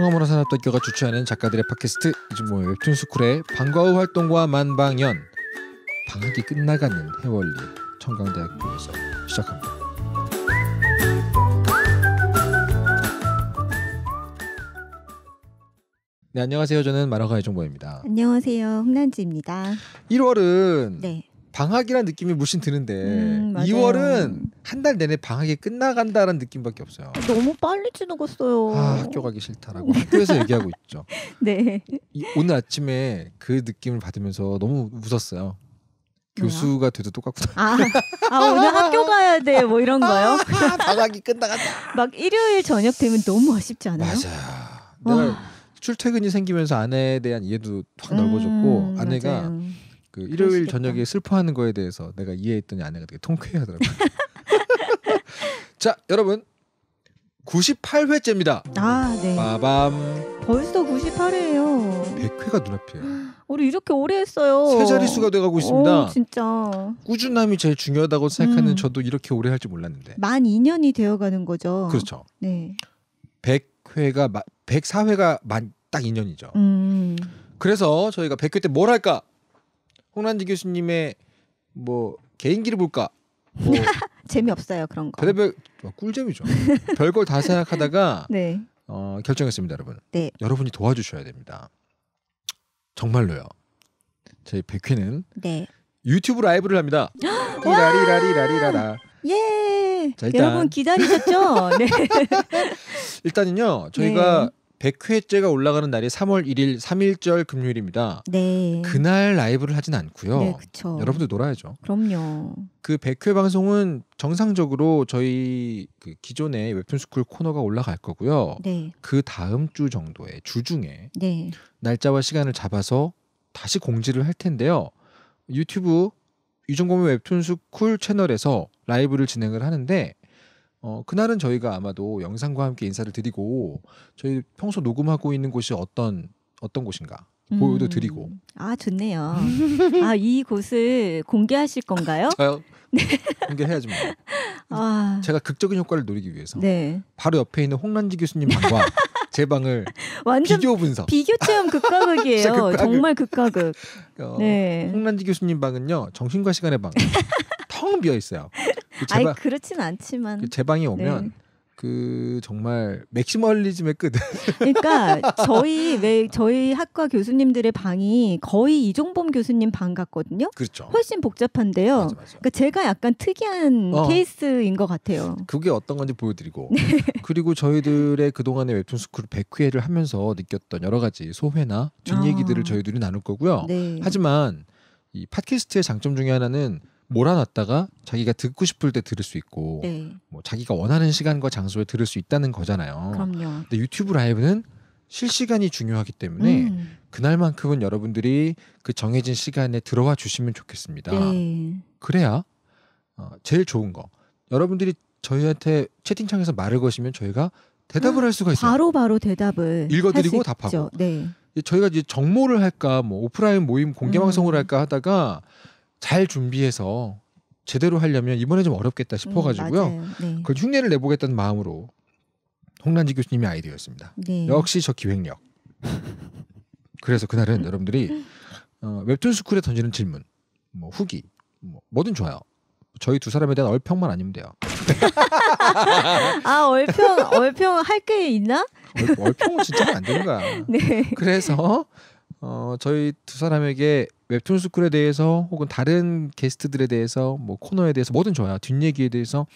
성화문화 산업대교가 주최하는 작가들의 팟캐스트 이준모의 웹툰스쿨의 방과 후 활동과 만방연 방학이 끝나가는 해월리 청강대학교에서 시작합니다. 네 안녕하세요 저는 만화가 의정보입니다 안녕하세요 홍난지입니다. 1월은 네. 방학이라는 느낌이 물씬 드는데 음, 2월은 한 달 내내 방학이 끝나간다는 느낌밖에 없어요. 너무 빨리 지나갔어요. 아, 학교 가기 싫다라고 학교에서 얘기하고 있죠. 네. 이, 오늘 아침에 그 느낌을 받으면서 너무 웃었어요. 교수가 돼도 똑같구나. 아, 아 오늘 학교 가야 돼 뭐 이런 아, 거요? 방학이 끝나간다. 막 일요일 저녁 되면 너무 아쉽지 않아요? 맞아. 내가 출퇴근이 생기면서 아내에 대한 이해도 확 넓어졌고 음, 아내가 맞아요. 그 일요일 그러시겠다. 저녁에 슬퍼하는 거에 대해서 내가 이해했더니 아내가 되게 통쾌해하더라고요. 자, 여러분 98회째입니다. 아, 네. 빠밤. 벌써 98회예요. 100회가 눈앞이에요. 우리 이렇게 오래 했어요. 세 자릿수가 돼가고 있습니다. 오, 진짜. 꾸준함이 제일 중요하다고 생각하는 음. 저도 이렇게 오래 할 줄 몰랐는데. 만 2년이 되어가는 거죠. 그렇죠. 네. 100회가 104회가 만 딱 2년이죠. 음. 그래서 저희가 100회 때 뭘 할까? 홍란지 교수님의 뭐 개인기를 볼까? 뭐 재미없어요 그런 거. 별별 뭐 꿀잼이죠. 별걸 다 생각하다가 네. 어, 결정했습니다, 여러분. 네. 여러분이 도와주셔야 됩니다. 정말로요. 저희 백회는 네. 유튜브 라이브를 합니다. 라리라리라리라라. 예. 자, 일단. 여러분 기다리셨죠? 네. 일단은요 저희가 네. 100회째가 올라가는 날이 3월 1일 3일절 금요일입니다. 네. 그날 라이브를 하진 않고요. 네, 그렇죠. 여러분들 놀아야죠. 그럼요. 그 100회 방송은 정상적으로 저희 그 기존의 웹툰 스쿨 코너가 올라갈 거고요. 네. 그 다음 주 정도에 주중에 네. 날짜와 시간을 잡아서 다시 공지를 할 텐데요. 유튜브 유정범의 웹툰 스쿨 채널에서 라이브를 진행을 하는데 어, 그날은 저희가 아마도 영상과 함께 인사를 드리고 저희 평소 녹음하고 있는 곳이 어떤 어떤 곳인가 보여도 음. 드리고. 아 좋네요. 아 이곳을 공개하실 건가요? 저요? 네. 공개해야지 뭐. 아. 제가 극적인 효과를 노리기 위해서 네. 바로 옆에 있는 홍란지 교수님 방과 제 방을 비교 분석. 비교 체험 극과극이에요. 정말 극과극. 어, 네. 홍란지 교수님 방은요 정신과 시간의 방. 텅 비어 있어요. 그 제방, 아니 그렇진 않지만 그 제방이 네. 오면 네. 그 정말 맥시멀리즘의 끝. 그러니까 저희 왜 저희 학과 교수님들의 방이 거의 이종범 교수님 방 같거든요. 그렇죠. 훨씬 복잡한데요. 맞아, 맞아. 그러니까 제가 약간 특이한 어. 케이스인 것 같아요. 그게 어떤 건지 보여드리고 네. 그리고 저희들의 그동안의 웹툰 스쿨 1 0회를 하면서 느꼈던 여러 가지 소회나 뒷얘기들을 아. 저희들이 나눌 거고요. 네. 하지만 이 팟캐스트의 장점 중에 하나는 몰아놨다가 자기가 듣고 싶을 때 들을 수 있고 네. 뭐 자기가 원하는 시간과 장소에 들을 수 있다는 거잖아요. 그럼요. 근데 유튜브 라이브는 실시간이 중요하기 때문에 음. 그날만큼은 여러분들이 그 정해진 시간에 들어와 주시면 좋겠습니다. 네. 그래야 어, 제일 좋은 거. 여러분들이 저희한테 채팅창에서 말을 거시면 저희가 대답을 아, 할 수가 있어요. 바로 바로 대답을 읽어드리고 답하고. 네. 저희가 이제 정모를 할까, 뭐 오프라인 모임 공개 음. 방송을 음. 할까 하다가 잘 준비해서 제대로 하려면 이번에 좀 어렵겠다 음, 싶어가지고요. 음, 네. 그 흉내를 내보겠다는 마음으로 홍란지 교수님의 아이디어였습니다. 네. 역시 저 기획력. 그래서 그날은 여러분들이 어, 웹툰 스쿨에 던지는 질문, 뭐 후기, 뭐 뭐든 좋아요. 저희 두 사람에 대한 얼평만 아니면 돼요. 아 얼평 얼평 할 게 있나? 얼, 얼평은 진짜 안 되는 거야. 네. 그래서 어, 저희 두 사람에게 웹툰 스쿨에 대해서 혹은 다른 게스트들에 대해서 뭐 코너에 대해서 뭐든 좋아요. 뒷얘기에 대해서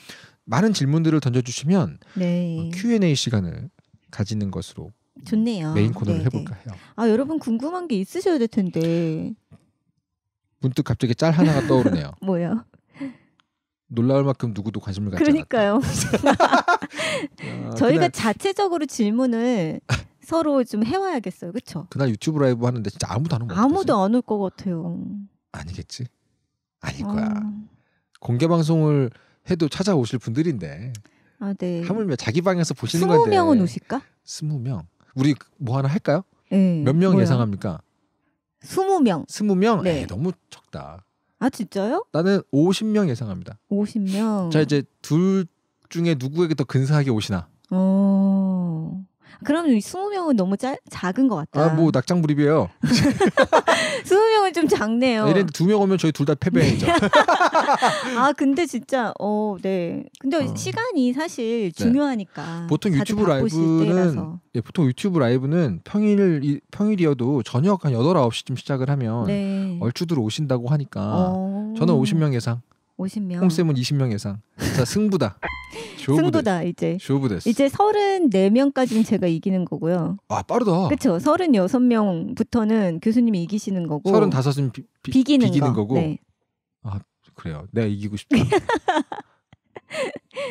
많은 질문들을 던져주시면 네. 어, Q&A 시간을 가지는 것으로 좋네요. 메인 코너를 네네. 해볼까 네. 해요. 아 여러분 궁금한 게 있으셔야 될 텐데 문득 갑자기 짤 하나가 떠오르네요. 뭐요? 놀라울 만큼 누구도 관심을 갖지 않았다. 그러니까요. 아, 저희가 그날... 자체적으로 질문을 서로 좀 해와야겠어요. 그렇죠? 그날 유튜브 라이브 하는데 진짜 아무도 안 오면 아무도 안 올 것 같아요. 아니겠지? 아닐 아. 거야. 공개 방송을 해도 찾아오실 분들인데. 아, 네. 하물며 자기 방에서 보시는 20 건데. 20 명은 오실까? 20명. 우리 뭐 하나 할까요? 네. 예, 몇명 예상합니까? 20명. 20명? 네. 에이, 너무 적다. 아, 진짜요? 나는 50명 예상합니다. 50명. 자, 이제 둘 중에 누구에게 더 근사하게 오시나? 어. 그럼 20명은 너무 짜, 작은 것 같다. 아, 뭐 낙장 불입이에요. 20명은 좀 작네요. 아, 이래 두명 오면 저희 둘 다 패배죠. 아, 근데 진짜 어, 네. 근데 어. 시간이 사실 네. 중요하니까. 네. 보통 유튜브 라이브는 예, 보통 유튜브 라이브는 평일 평일이어도 저녁 한 8, 9시쯤 시작을 하면 네. 얼추들 오신다고 하니까 어. 저는 50명 예상. 50명. 홍쌤은 20명 예상. 자, 승부다. 승부다 이제. 쇼부데스. 이제 34명까지는 제가 이기는 거고요. 아, 빠르다. 그렇죠. 36명부터는 교수님이 이기시는 거고. 35은 비, 비, 비기는, 비기는 거. 고 네. 아, 그래요. 내가 이기고 싶다.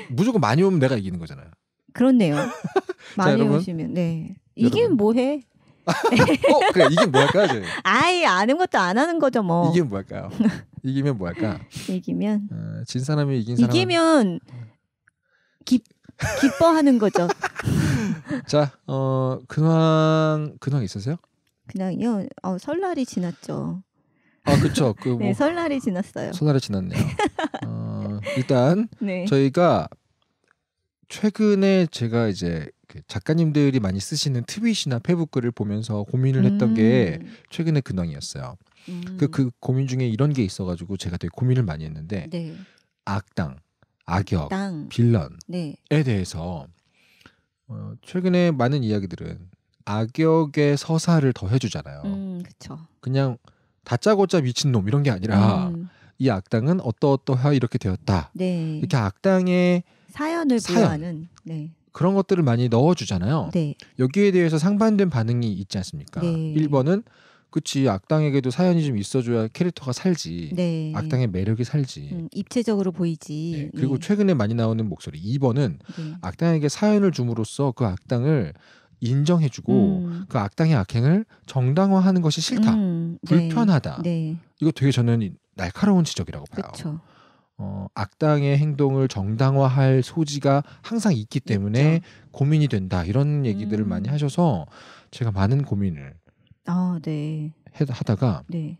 무조건 많이 오면 내가 이기는 거잖아요. 그렇네요. 많이 자, 여러분, 오시면 네. 이기면 뭐 해? 어, 그래 이게 뭐할까요, 저희? 아예 아는 것도 안 하는 거죠, 뭐. 이게 뭐할까요? 이기면 뭐할까? 이기면 어, 진 사람이 이긴 사람 이기면 기 기뻐하는 거죠. 자, 어 근황 근황 있으세요? 근황이요. 어 설날이 지났죠. 아 그렇죠. 그 네, 뭐, 네, 설날이 지났어요. 설날이 지났네요. 어, 일단 네. 저희가 최근에 제가 이제 작가님들이 많이 쓰시는 트윗이나 페북 글을 보면서 고민을 했던 게 음. 최근의 근황이었어요. 그그 음. 그, 그 고민 중에 이런 게 있어가지고 제가 되게 고민을 많이 했는데 네. 악당, 악역, 악당. 빌런에 네. 대해서 어, 최근에 많은 이야기들은 악역의 서사를 더 해주잖아요. 음, 그냥 다짜고짜 미친 놈 이런 게 아니라 음. 이 악당은 어떠어떠하 이렇게 되었다. 네. 이렇게 악당의 사연을 사연, 부여하는 네. 그런 것들을 많이 넣어주잖아요. 네. 여기에 대해서 상반된 반응이 있지 않습니까? 네. 1번은 그치 악당에게도 사연이 좀 있어줘야 캐릭터가 살지 네. 악당의 매력이 살지 음, 입체적으로 보이지 네. 예. 그리고 네. 최근에 많이 나오는 목소리 2번은 악당에게 사연을 줌으로써 그 악당을 인정해주고 음. 그 악당의 악행을 정당화하는 것이 싫다 음. 네. 불편하다 네. 이거 되게 저는 날카로운 지적이라고 봐요 그쵸. 어, 악당의 행동을 정당화할 소지가 항상 있기 때문에 있죠. 고민이 된다 이런 얘기들을 음. 많이 하셔서 제가 많은 고민을 아, 네. 하다가 네.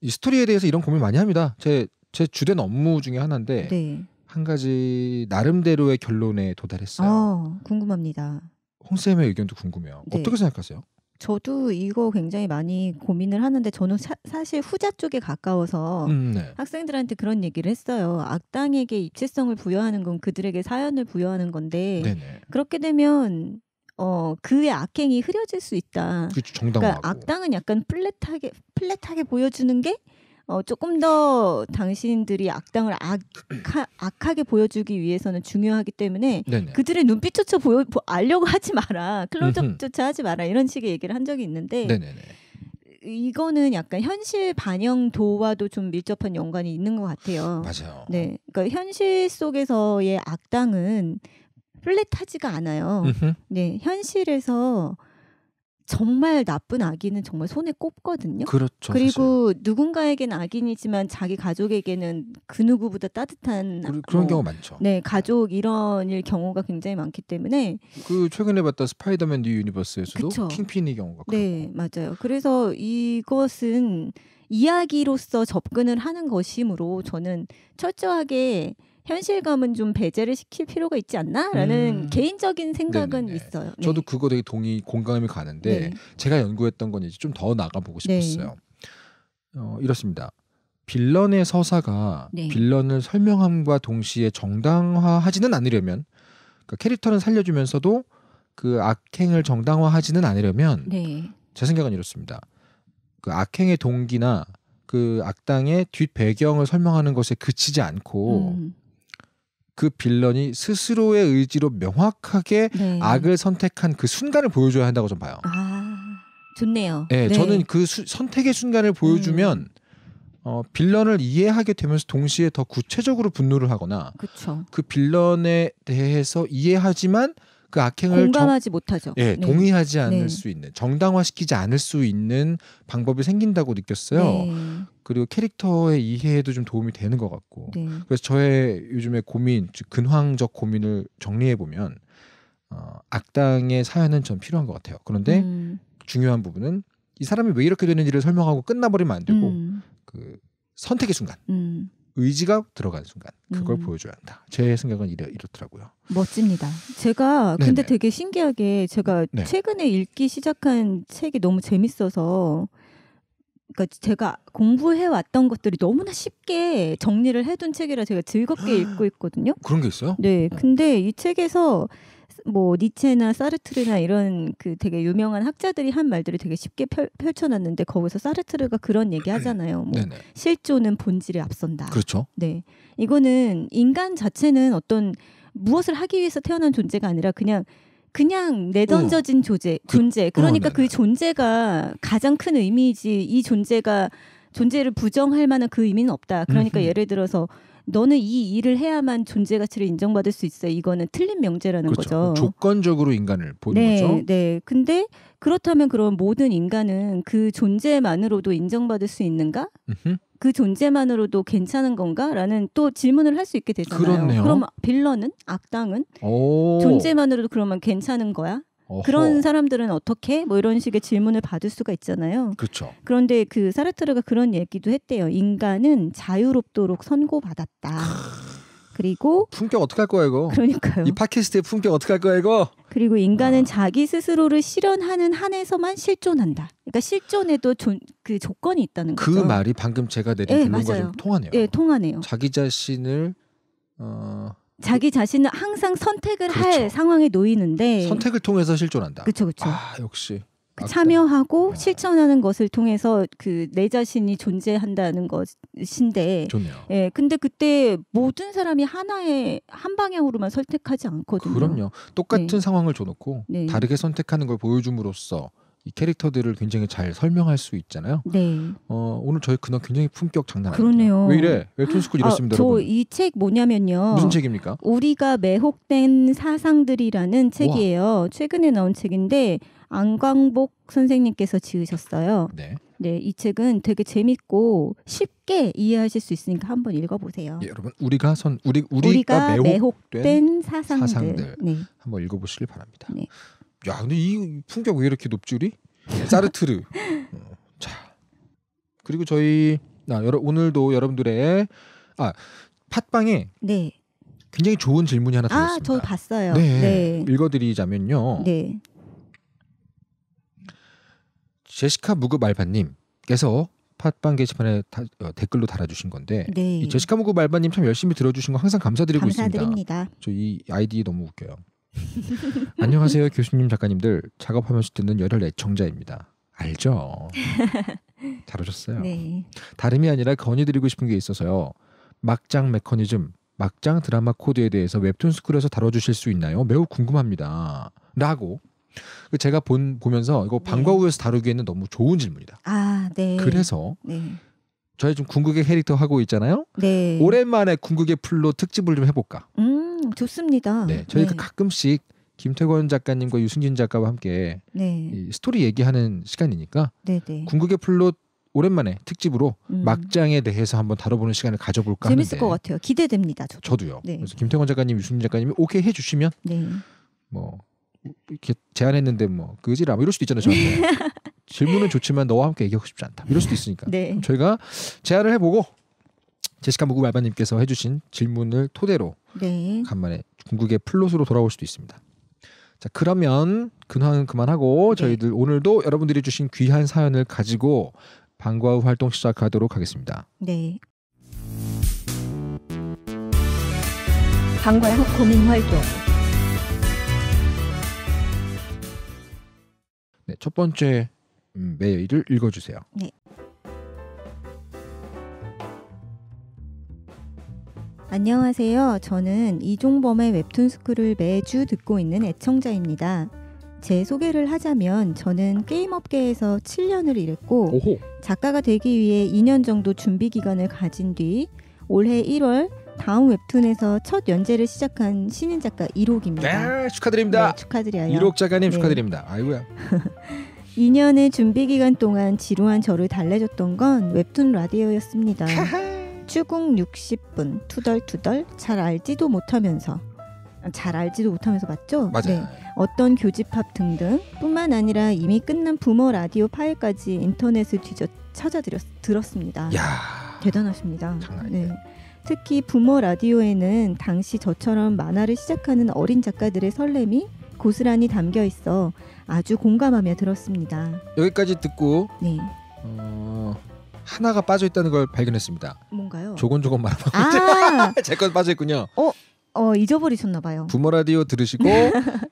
이 스토리에 대해서 이런 고민 많이 합니다. 제 제 주된 업무 중에 하나인데 네. 한 가지 나름대로의 결론에 도달했어요. 아, 궁금합니다. 홍 쌤의 의견도 궁금해요. 네. 어떻게 생각하세요? 저도 이거 굉장히 많이 고민을 하는데 저는 사, 실 후자 쪽에 가까워서 음, 네. 학생들한테 그런 얘기를 했어요. 악당에게 입체성을 부여하는 건 그들에게 사연을 부여하는 건데 네네. 그렇게 되면 어 그의 악행이 흐려질 수 있다. 그렇죠, 정당하고. 그러니까 악당은 약간 플랫하게 플랫하게 보여주는 게 어, 조금 더 당신들이 악당을 악하, 악하게 보여주기 위해서는 중요하기 때문에 네네. 그들의 눈빛조차 보여 보, 알려고 하지 마라 클로즈업조차 하지 마라 이런 식의 얘기를 한 적이 있는데 네네네. 이거는 약간 현실 반영도와도 좀 밀접한 연관이 있는 것 같아요. 맞아요. 네, 그러니까 현실 속에서의 악당은 플랫하지가 않아요. 네, 현실에서 정말 나쁜 악인은 정말 손에 꼽거든요. 그렇죠. 그리고 사실. 누군가에게 악인이지만 자기 가족에게는 그 누구보다 따뜻한 그, 아, 런 어, 뭐 경우 많죠. 네, 가족 이런 일 경우가 굉장히 많기 때문에 그 최근에 봤던 스파이더맨 뉴 유니버스에서도 그쵸. 킹핀의 경우가 그렇고. 네, 맞아요. 그래서 이것은 이야기로서 접근을 하는 것이므로 저는 철저하게 현실감은 좀 배제를 시킬 필요가 있지 않나라는 음. 개인적인 생각은 네네네. 있어요. 네. 저도 그거 되게 동의 공감이 가는데 네. 제가 연구했던 건 이제 좀 더 나가보고 네. 싶었어요. 네. 어, 이렇습니다. 빌런의 서사가 네. 빌런을 설명함과 동시에 정당화하지는 않으려면 그러니까 캐릭터는 살려주면서도 그 악행을 정당화하지는 않으려면 네. 제 생각은 이렇습니다. 그 악행의 동기나 그 악당의 뒷 배경을 설명하는 것에 그치지 않고 음. 그 빌런이 스스로의 의지로 명확하게 네. 악을 선택한 그 순간을 보여줘야 한다고 저는 봐요. 아, 좋네요. 네, 네. 저는 그 수, 선택의 순간을 보여주면 음. 어, 빌런을 이해하게 되면서 동시에 더 구체적으로 분노를 하거나 그쵸. 그 빌런에 대해서 이해하지만 그 악행을 공감하지 정, 못하죠. 예, 네. 동의하지 않을 네. 수 있는 정당화시키지 않을 수 있는 방법이 생긴다고 느꼈어요. 네. 그리고 캐릭터의 이해에도 좀 도움이 되는 것 같고. 네. 그래서 저의 요즘에 고민, 즉 근황적 고민을 정리해 보면 어, 악당의 사연은 전 필요한 것 같아요. 그런데 음. 중요한 부분은 이 사람이 왜 이렇게 되는지를 설명하고 끝나버리면 안 되고 음. 그 선택의 순간. 음. 의지가 들어간 순간 그걸 음. 보여줘야 한다. 제 생각은 이래, 이렇더라고요. 멋집니다. 제가 근데 네네. 되게 신기하게 제가 네. 최근에 읽기 시작한 책이 너무 재밌어서 그러니까 제가 공부해 왔던 것들이 너무나 쉽게 정리를 해둔 책이라 제가 즐겁게 아. 읽고 있거든요. 그런 게 있어요? 네. 어. 근데 이 책에서 뭐 니체나 사르트르나 이런 그 되게 유명한 학자들이 한 말들을 되게 쉽게 펼, 펼쳐놨는데 거기서 사르트르가 그런 얘기 음. 하잖아요. 뭐 실존은 본질에 앞선다. 그렇죠. 네, 이거는 인간 자체는 어떤 무엇을 하기 위해서 태어난 존재가 아니라 그냥 그냥 내던져진 어. 존재, 그 존재. 그, 그러니까 어, 그 존재가 가장 큰 의미이지 이 존재가 존재를 부정할 만한 그 의미는 없다. 그러니까 음흠. 예를 들어서 너는 이 일을 해야만 존재 가치를 인정받을 수 있어. 요 이거는 틀린 명제라는 그렇죠. 거죠. 조건적으로 인간을 보는 네, 거죠. 네. 근데 그렇다면 그런 모든 인간은 그 존재만으로도 인정받을 수 있는가? 으흠. 그 존재만으로도 괜찮은 건가라는 또 질문을 할 수 있게 되잖아요. 그렇네요. 그럼 빌런은 악당은 오. 존재만으로도 그러면 괜찮은 거야? 어허. 그런 사람들은 어떻게 뭐 이런 식의 질문을 받을 수가 있잖아요. 그렇죠. 그런데 그 사르트르가 그런 얘기도 했대요. 인간은 자유롭도록 선고받았다. 그리고 어, 품격 어떻게 할 거야 이거? 그러니까요. 이 팟캐스트의 품격 어떻게 할 거야 이거? 그리고 인간은 아. 자기 스스로를 실현하는 한에서만 실존한다. 그러니까 실존에도 조, 그 조건이 있다는 그 거죠. 그 말이 방금 제가 내린 네, 예, 결론과 맞아요. 좀 통하네요. 네, 통하네요. 자기 자신을 어, 자기 자신은 항상 선택을 그렇죠. 할 상황에 놓이는데 선택을 통해서 실존한다. 그렇죠, 그렇죠. 아, 역시 그 참여하고 아. 실천하는 것을 통해서 그 내 자신이 존재한다는 것인데, 좋네요. 예, 근데 그때 모든 사람이 하나의 한 방향으로만 선택하지 않거든요. 그럼요. 똑같은 네. 상황을 줘놓고 네. 다르게 선택하는 걸 보여줌으로써 이 캐릭터들을 굉장히 잘 설명할 수 있잖아요. 네. 어, 오늘 저희 근황 굉장히 품격 장난 아니네요왜 이래? 왜 툰스쿨 이렇습니다, 아, 저이 책 뭐냐면요. 무슨 책입니까? 우리가 매혹된 사상들이라는 책이에요. 우와. 최근에 나온 책인데 안광복 선생님께서 지으셨어요. 네. 네, 이 책은 되게 재밌고 쉽게 이해하실 수 있으니까 한번 읽어보세요. 예, 여러분, 우리가 선 우리 우리가, 우리가 매혹된, 매혹된 사상들, 사상들 네. 한번 읽어보시길 바랍니다. 네. 야 근데 이 풍경 왜 이렇게 높줄리 사르트르. 어, 자 그리고 저희 나 아, 여러, 오늘도 여러분들의 아 팟빵에 네. 굉장히 좋은 질문이 하나 아, 들어왔습니다. 아저 봤어요. 네, 네. 읽어드리자면요. 네. 제시카 무급 알바님께서 팟빵 게시판에 다, 어, 댓글로 달아주신 건데 네. 이 제시카 무급 알바님 참 열심히 들어주신 거 항상 감사드리고 감사드립니다. 있습니다. 저 이 아이디 너무 웃겨요. 안녕하세요 교수님 작가님들 작업하면서 듣는 열혈 애청자입니다. 알죠? 잘 오셨어요. 네. 다름이 아니라 건의드리고 싶은 게 있어서요. 막장 메커니즘, 막장 드라마 코드에 대해서 웹툰 스쿨에서 다뤄주실 수 있나요? 매우 궁금합니다. 라고 그 제가 본 보면서 이거 네. 방과 후에서 다루기에는 너무 좋은 질문이다. 아, 네. 그래서 네. 저희 좀 궁극의 캐릭터 하고 있잖아요. 네. 오랜만에 궁극의 풀로 특집을 좀 해볼까. 음 좋습니다. 네, 저희가 네. 가끔씩 김태권 작가님과 유승진 작가와 함께 네. 이 스토리 얘기하는 시간이니까 네네. 네. 궁극의 풀로 오랜만에 특집으로 음. 막장에 대해서 한번 다뤄보는 시간을 가져볼까 재밌을 하는데. 것 같아요. 기대됩니다. 저도. 요 네. 그래서 김태권 작가님, 유승민 작가님이 오케이 해주시면 네. 뭐 이렇게 제안했는데 뭐 그지라 뭐 이럴 수도 있잖아요. 저한테 질문은 좋지만 너와 함께 얘기하고 싶지 않다. 이럴 수도 있으니까. 네. 저희가 제안을 해보고 제시카 무구 말바님께서 해주신 질문을 토대로 네. 간만에 중국의 플롯으로 돌아올 수도 있습니다. 자 그러면 근황은 그만하고 네. 저희들 오늘도 여러분들이 주신 귀한 사연을 가지고 방과 후 활동 시작하도록 하겠습니다. 네. 방과 후 고민 활동. 네, 첫 번째 음, 메일을 읽어주세요. 네. 안녕하세요. 저는 이종범의 웹툰 스쿨을 매주 듣고 있는 애청자입니다. 제 소개를 하자면 저는 게임 업계에서 7년을 일했고 오호. 작가가 되기 위해 2년 정도 준비 기간을 가진 뒤 올해 1월 다음 웹툰에서 첫 연재를 시작한 신인 작가 1옥입니다. 네, 축하드립니다. 네, 축하드려요. 1옥 작가님 네. 축하드립니다. 아이고야. 2년의 준비 기간 동안 지루한 저를 달래줬던 건 웹툰 라디오였습니다. 추궁 60분 투덜투덜 잘 알지도 못하면서 아, 잘 알지도 못하면서 맞죠? 맞아요. 네. 어떤 교집합 등등 뿐만 아니라 이미 끝난 부모 라디오 파일까지 인터넷을 뒤져 찾아 들었습니다. 야. 대단하십니다. 장난 네. 아니에요. 네. 특히 부모 라디오에는 당시 저처럼 만화를 시작하는 어린 작가들의 설렘이 고스란히 담겨 있어 아주 공감하며 들었습니다. 여기까지 듣고 네. 어, 하나가 빠져 있다는 걸 발견했습니다. 뭔가요? 조곤조곤 말하고 아~ 제건 빠져 있군요. 어, 어 잊어버리셨나 봐요. 부모 라디오 들으시고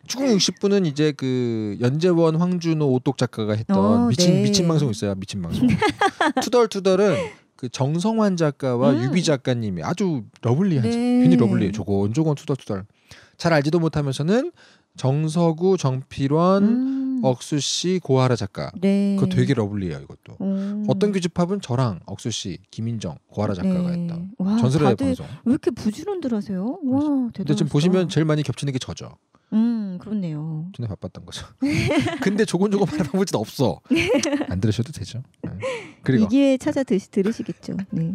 축 60분은 이제 그 연재원 황준호 오똑 작가가 했던 어, 미친 네. 미친 방송 있어요. 미친 방송. 투덜 투덜은 그 정성환 작가와 음. 유비 작가님이 아주 러블리하 네. 굉장히 러블리해요. 저건 저 투덜투덜. 잘 알지도 못하면서는 정서구, 정필원, 음. 억수 씨, 고하라 작가. 네. 그거 되게 러블리해요 이것도. 음. 어떤 규집합은 저랑 억수 씨, 김인정, 고하라 네. 작가가 네. 했다. 와, 전설의 방송. 왜 이렇게 부지런들하세요? 와대단하다 근데 지금 보시면 제일 많이 겹치는 게 저죠. 음 그렇네요. 전에 바빴던 거죠. 근데 조곤조곤 말하는 방법은 없어. 안 들으셔도 되죠. 네. 그리고 이게 찾아 들으시겠죠. 네.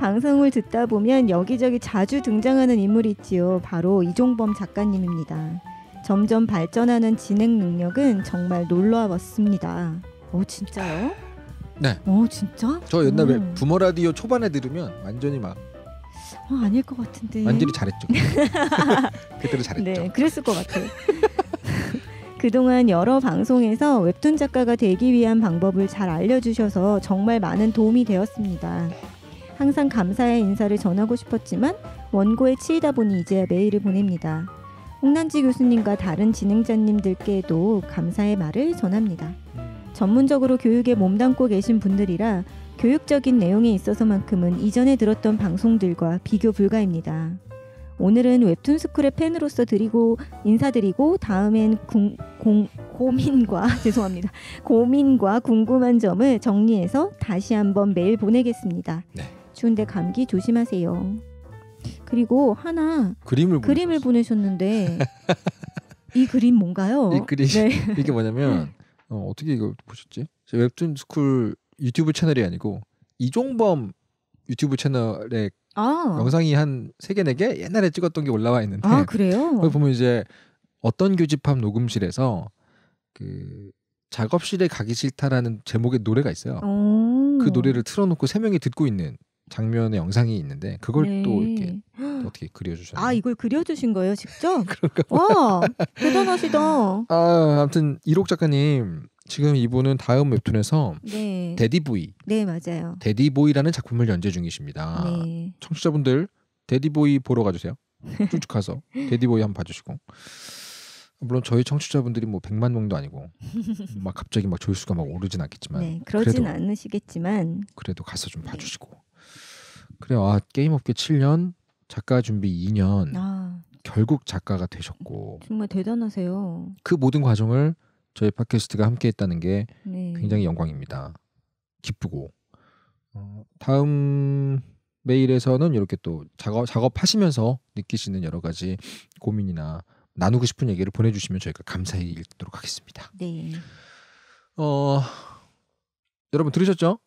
방송을 듣다 보면 여기저기 자주 등장하는 인물이 있지요. 바로 이종범 작가님입니다. 점점 발전하는 진행 능력은 정말 놀라웠습니다. 오 어, 진짜요? 네. 오 어, 진짜? 저 옛날에 오. 부모 라디오 초반에 들으면 완전히 막 어, 아닐 것 같은데. 완전히 잘했죠. 그때로 잘했죠. 네, 그랬을 것 같아요. 그동안 여러 방송에서 웹툰 작가가 되기 위한 방법을 잘 알려주셔서 정말 많은 도움이 되었습니다. 항상 감사의 인사를 전하고 싶었지만 원고에 치이다 보니 이제야 메일을 보냅니다. 홍난지 교수님과 다른 진행자님들께도 감사의 말을 전합니다. 음. 전문적으로 교육에 몸담고 계신 분들이라 교육적인 내용에 있어서만큼은 이전에 들었던 방송들과 비교 불가입니다. 오늘은 웹툰 스쿨의 팬으로서 드리고 인사드리고 다음엔 궁, 공, 고민과 죄송합니다. 고민과 궁금한 점을 정리해서 다시 한번 메일 보내겠습니다. 네. 추운데 감기 조심하세요. 그리고 하나 그림을 그림을 보내셨는데 이 그림 뭔가요? 이 그림 네. 이게 뭐냐면 네. 어, 어떻게 이걸 보셨지? 웹툰 스쿨 유튜브 채널이 아니고 이종범 유튜브 채널에 아. 영상이 한 세개네개 네 옛날에 찍었던 게 올라와 있는데 아, 그래요? 거기 보면 이제 어떤 교집합 녹음실에서 그 작업실에 가기 싫다라는 제목의 노래가 있어요. 오. 그 노래를 틀어놓고 세 명이 듣고 있는 장면의 영상이 있는데 그걸 네. 또 이렇게 어떻게 그려주셨나요? 아 이걸 그려주신 거예요 직접? 와 대단하시다. 아 아무튼 이록 작가님 지금 이분은 다음 웹툰에서 네. 데디보이 네 맞아요. 데디보이라는 작품을 연재 중이십니다. 네. 청취자분들 데디보이 보러 가주세요. 쭉쭉 가서 데디보이 한번 봐주시고 물론 저희 청취자분들이 뭐백만 명도 아니고 막 갑자기 막 조회수가 막 오르진 않겠지만 네, 그러진 그래도, 않으시겠지만 그래도 가서 좀 봐주시고 그래요. 아, 게임 업계 7년, 작가 준비 2년. 아. 결국 작가가 되셨고. 정말 대단하세요. 그 모든 과정을 저희 팟캐스트가 함께 했다는 게 네. 굉장히 영광입니다. 기쁘고. 어, 다음 메일에서는 이렇게 또 작업, 작업하시면서 느끼시는 여러 가지 고민이나 나누고 싶은 얘기를 보내주시면 저희가 감사히 읽도록 하겠습니다. 네. 어, 여러분 들으셨죠?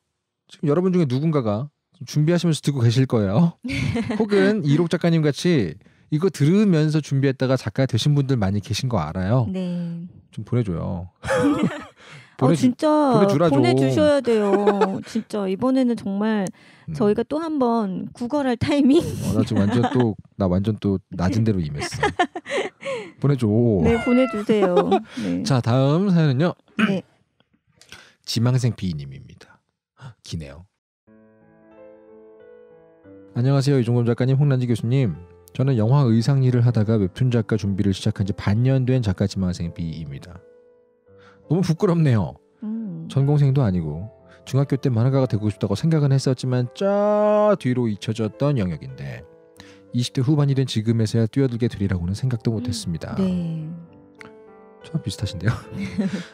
지금 여러분 중에 누군가가 준비하시면서 듣고 계실 거예요. 혹은 이록 작가님 같이 이거 들으면서 준비했다가 작가 되신 분들 많이 계신 거 알아요. 네. 좀 보내줘요. 보내 어, 진짜 보내주라 보내주셔야 돼요. 진짜 이번에는 정말 음. 저희가 또 한 번 구걸할 타이밍. 어, 나 지금 완전 또 나 완전 또 낮은 대로 임했어. 보내줘. 네 보내주세요. 네. 자 다음 사연은요. 네. 지망생 비님입니다. 기네요. 안녕하세요. 이종범 작가님, 홍란지 교수님. 저는 영화 의상 일을 하다가 웹툰 작가 준비를 시작한 지 반년 된 작가 지망생 B입니다. 너무 부끄럽네요. 음. 전공생도 아니고 중학교 때 만화가가 되고 싶다고 생각은 했었지만 쫙 뒤로 잊혀졌던 영역인데 20대 후반이 된 지금에서야 뛰어들게 되리라고는 생각도 음, 못했습니다. 네. 참 비슷하신데요.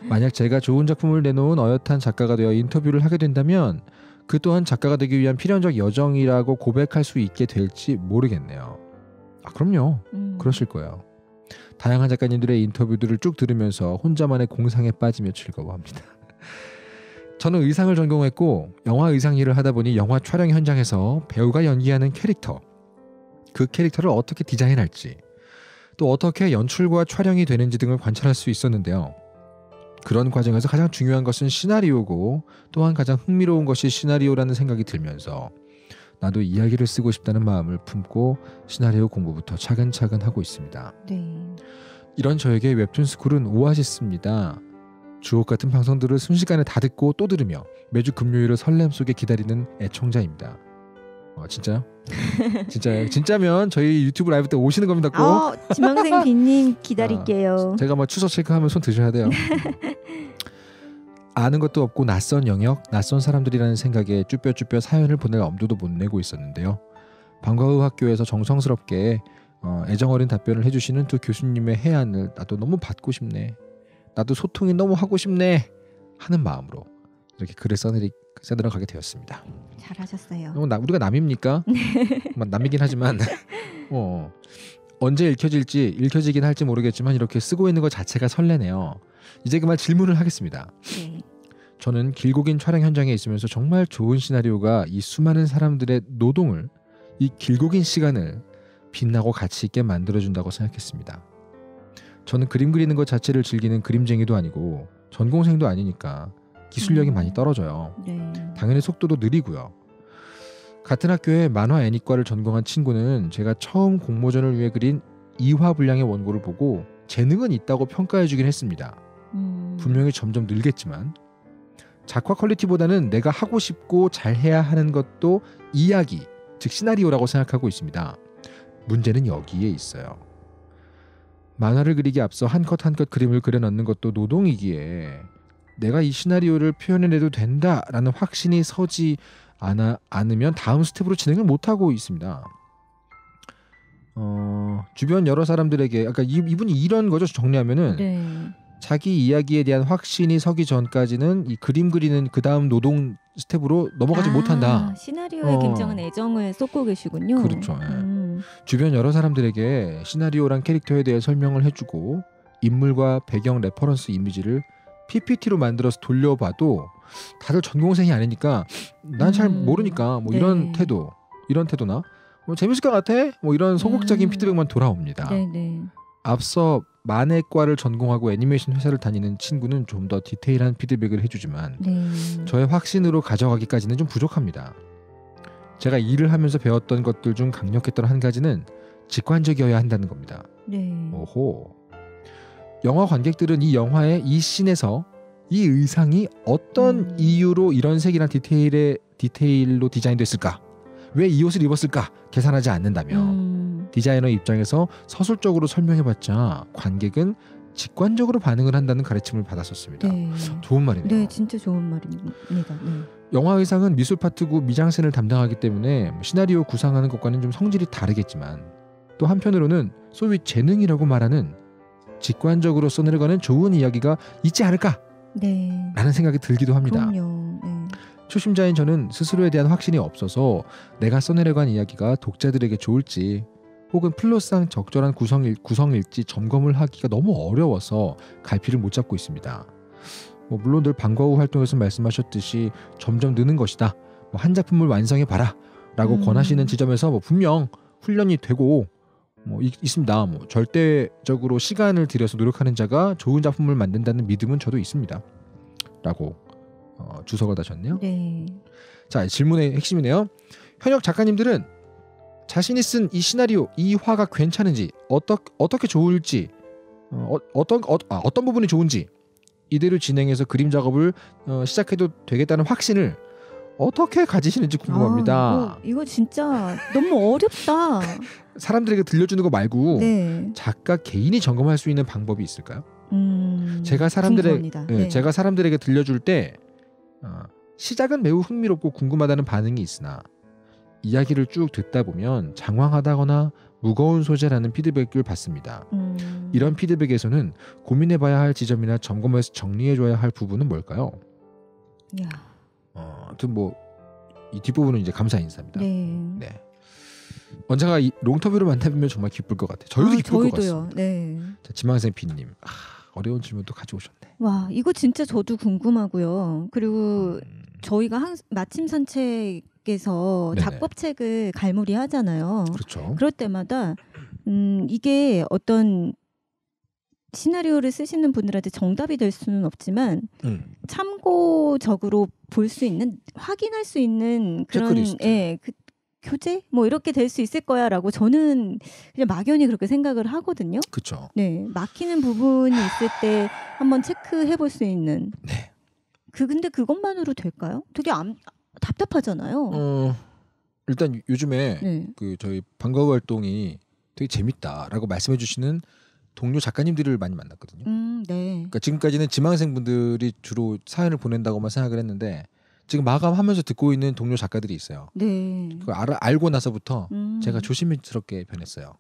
만약 제가 좋은 작품을 내놓은 어엿한 작가가 되어 인터뷰를 하게 된다면 그 또한 작가가 되기 위한 필연적 여정이라고 고백할 수 있게 될지 모르겠네요. 아, 그럼요. 음. 그러실 거예요. 다양한 작가님들의 인터뷰들을 쭉 들으면서 혼자만의 공상에 빠지며 즐거워합니다. 저는 의상을 전공했고 영화 의상 일을 하다 보니 영화 촬영 현장에서 배우가 연기하는 캐릭터 그 캐릭터를 어떻게 디자인할지 또 어떻게 연출과 촬영이 되는지 등을 관찰할 수 있었는데요. 그런 과정에서 가장 중요한 것은 시나리오고 또한 가장 흥미로운 것이 시나리오라는 생각이 들면서 나도 이야기를 쓰고 싶다는 마음을 품고 시나리오 공부부터 차근차근 하고 있습니다. 네. 이런 저에게 웹툰 스쿨은 오아시스입니다. 주옥 같은 방송들을 순식간에 다 듣고 또 들으며 매주 금요일을 설렘 속에 기다리는 애청자입니다. 아 진짜요? 네. 진짜요? 진짜면 저희 유튜브 라이브 때 오시는 겁니다. 꼭. 아, 지망생 빈님 기다릴게요. 아, 제가 막 추석 체크하면 손 드셔야 돼요. 아는 것도 없고 낯선 영역, 낯선 사람들이라는 생각에 쭈뼛쭈뼛 사연을 보낼 엄두도 못 내고 있었는데요. 방과후 학교에서 정성스럽게 어, 애정 어린 답변을 해주시는 두 교수님의 해안을 나도 너무 받고 싶네. 나도 소통이 너무 하고 싶네. 하는 마음으로 이렇게 글을 써내리 써내러 가게 되었습니다. 잘하셨어요. 어, 나, 우리가 남입니까? 네. 뭐 남이긴 하지만 어, 언제 읽혀질지 읽혀지긴 할지 모르겠지만 이렇게 쓰고 있는 것 자체가 설레네요. 이제 그만 질문을 하겠습니다. 네. 저는 길고 긴 촬영 현장에 있으면서 정말 좋은 시나리오가 이 수많은 사람들의 노동을 이 길고 긴 시간을 빛나고 가치 있게 만들어준다고 생각했습니다. 저는 그림 그리는 것 자체를 즐기는 그림쟁이도 아니고 전공생도 아니니까 기술력이 음. 많이 떨어져요. 네. 당연히 속도도 느리고요. 같은 학교에 만화 애니과를 전공한 친구는 제가 처음 공모전을 위해 그린 2화 분량의 원고를 보고 재능은 있다고 평가해 주긴 했습니다. 음. 분명히 점점 늘겠지만 작화 퀄리티보다는 내가 하고 싶고 잘해야 하는 것도 이야기, 즉 시나리오라고 생각하고 있습니다. 문제는 여기에 있어요. 만화를 그리기 앞서 한 컷 한 컷 그림을 그려넣는 것도 노동이기에 내가 이 시나리오를 표현해내도 된다라는 확신이 서지 않아, 않으면 다음 스텝으로 진행을 못하고 있습니다. 어, 주변 여러 사람들에게 아까 그러니까 이, 분이 이런 거죠 정리하면은 네. 자기 이야기에 대한 확신이 서기 전까지는 이 그림 그리는 그 다음 노동 스텝으로 넘어가지 아, 못한다. 시나리오에 어. 굉장한 애정을 쏟고 계시군요. 그렇죠. 예. 음. 주변 여러 사람들에게 시나리오란 캐릭터에 대해 설명을 해주고 인물과 배경 레퍼런스 이미지를 PPT로 만들어서 돌려봐도 다들 전공생이 아니니까 난잘 음. 모르니까 뭐 이런 네. 태도 이런 태도나 뭐 재밌을 것 같아 뭐 이런 소극적인 음. 피드백만 돌아옵니다. 네네. 네. 앞서 만해과를 전공하고 애니메이션 회사를 다니는 친구는 좀 더 디테일한 피드백을 해주지만 네. 저의 확신으로 가져가기까지는 좀 부족합니다. 제가 일을 하면서 배웠던 것들 중 강력했던 한 가지는 직관적이어야 한다는 겁니다. 네. 오호. 영화 관객들은 이 영화의 이 씬에서 이 의상이 어떤 음. 이유로 이런 색이나 디테일의 디테일로 디자인됐을까? 왜 이 옷을 입었을까? 계산하지 않는다며 음. 디자이너 입장에서 서술적으로 설명해봤자 관객은 직관적으로 반응을 한다는 가르침을 받았었습니다. 네. 좋은 말이네요. 네, 진짜 좋은 말입니다. 네. 영화 의상은 미술 파트고 미장센을 담당하기 때문에 시나리오 구상하는 것과는 좀 성질이 다르겠지만 또 한편으로는 소위 재능이라고 말하는 직관적으로 써내려가는 좋은 이야기가 있지 않을까? 네. 라는 생각이 들기도 합니다. 그럼요. 네. 초심자인 저는 스스로에 대한 확신이 없어서 내가 써내려간 이야기가 독자들에게 좋을지 혹은 플롯상 적절한 구성일, 구성일지 점검을 하기가 너무 어려워서 갈피를 못 잡고 있습니다. 뭐 물론 늘 방과후 활동에서 말씀하셨듯이 점점 느는 것이다. 뭐한 작품을 완성해 봐라. 라고 음. 권하시는 지점에서 뭐 분명 훈련이 되고 뭐 있, 습니다뭐 절대적으로 시간을 들여서 노력하는 자가 좋은 작품을 만든다는 믿음은 저도 있습니다. 라고 어, 주석을 다셨네요. 네. 자 질문의 핵심이네요. 현역 작가님들은 자신이 쓴 이 시나리오 이 화가 괜찮은지 어떠, 어떻게 좋을지 어, 어, 어떤 어, 아, 어떤 부분이 좋은지 이대로 진행해서 그림 작업을 어, 시작해도 되겠다는 확신을 어떻게 가지시는지 궁금합니다. 아, 이거, 이거, 진짜 너무 어렵다. 사람들에게 들려주는 거 말고 네. 작가 개인이 점검할 수 있는 방법이 있을까요? 음, 제가 사람들에 네, 네. 제가 사람들에게 들려줄 때 어, 시작은 매우 흥미롭고 궁금하다는 반응이 있으나 이야기를 쭉 듣다 보면 장황하다거나 무거운 소재라는 피드백을 받습니다. 음. 이런 피드백에서는 고민해봐야 할 지점이나 점검해서 정리해줘야 할 부분은 뭘까요? 야. 어, 아무튼 뭐이 뒷부분은 이제 감사 인사입니다. 네. 네. 원장이롱터뷰를 만나면 정말 기쁠 것 같아요. 저희도 아, 기쁠 저희도요. 것 같습니다. 네. 자, 지망생 비님 아, 어려운 질문 또 가져오셨네. 와 이거 진짜 저도 궁금하고요. 그리고 음... 저희가 한, 마침 산책에서 작법책을 갈무리하잖아요. 그렇죠. 그럴 때마다 음, 이게 어떤 시나리오를 쓰시는 분들한테 정답이 될 수는 없지만 음. 참고적으로 볼 수 있는 확인할 수 있는 그런 예, 그 교재 뭐 이렇게 될 수 있을 거야라고 저는 그냥 막연히 그렇게 생각을 하거든요. 그렇죠. 네, 막히는 부분이 있을 때 한번 체크해 볼 수 있는. 네. 그 근데 그것만으로 될까요? 되게 암, 답답하잖아요. 어, 일단 요즘에 네. 그 저희 방과 후 활동이 되게 재밌다라고 말씀해 주시는 동료 작가님들을 많이 만났거든요. 음, 네. 그러니까 지금까지는 지망생분들이 주로 사연을 보낸다고만 생각을 했는데 지금 마감하면서 듣고 있는 동료 작가들이 있어요. 네. 그 알, 알고 나서부터 음. 제가 조심스럽게 변했어요.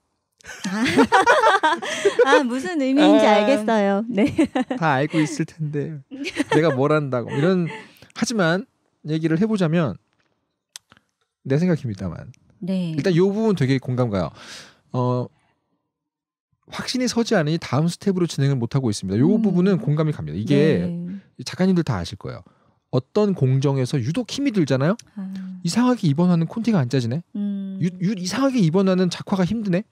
아. 아 무슨 의미인지 아, 알겠어요. 네. 다 알고 있을 텐데 내가 뭘 한다고 이런 하지만 얘기를 해보자면 내 생각입니다만. 네. 일단 이 부분 되게 공감 가요. 어 확신이 서지 않으니 다음 스텝으로 진행을 못 하고 있습니다. 요 음. 부분은 공감이 갑니다. 이게 네. 작가님들 다 아실 거예요. 어떤 공정에서 유독 힘이 들잖아요. 아. 이상하게 입원하는 콘티가 안 짜지네. 음. 유, 유, 이상하게 입원하는 작화가 힘드네.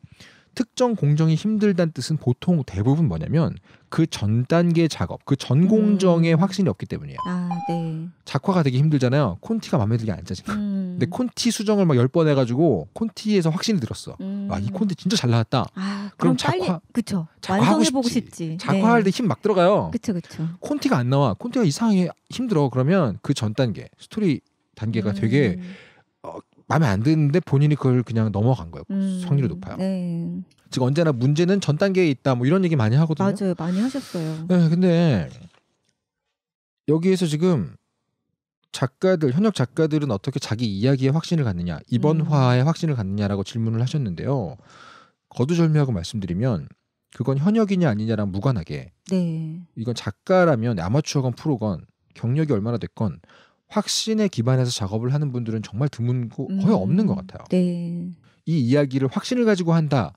특정 공정이 힘들다는 뜻은 보통 대부분 뭐냐면 그 전 단계 작업, 그전 음. 공정의 음. 확신이 없기 때문이에요. 아, 네. 작화가 되게 힘들잖아요. 콘티가 마음에 들게 안 짜지나. 음. 근데 콘티 수정을 막 열 번 해가지고 콘티에서 확신이 들었어. 음. 와이 아, 콘티 진짜 잘 나왔다. 아, 그럼, 그럼 작화, 그쵸. 작화하고 싶지. 네. 작화할 네. 때힘 막 들어가요. 그쵸, 그쵸. 콘티가 안 나와. 콘티가 이상하게 힘들어. 그러면 그 전 단계 스토리 단계가 음. 되게 마음에 안 드는데 본인이 그걸 그냥 넘어간 거예요. 음. 확률이 높아요. 네. 즉 언제나 문제는 전 단계에 있다 뭐 이런 얘기 많이 하거든요. 맞아요. 많이 하셨어요. 네, 근데 여기에서 지금 작가들 현역 작가들은 어떻게 자기 이야기에 확신을 갖느냐 이번 음. 화에 확신을 갖느냐라고 질문을 하셨는데요. 거두절미하고 말씀드리면 그건 현역이냐 아니냐랑 무관하게 네. 이건 작가라면 아마추어건 프로건 경력이 얼마나 됐건 확신에 기반해서 작업을 하는 분들은 정말 드문고 거의 음. 없는 것 같아요. 네. 이 이야기를 확신을 가지고 한다.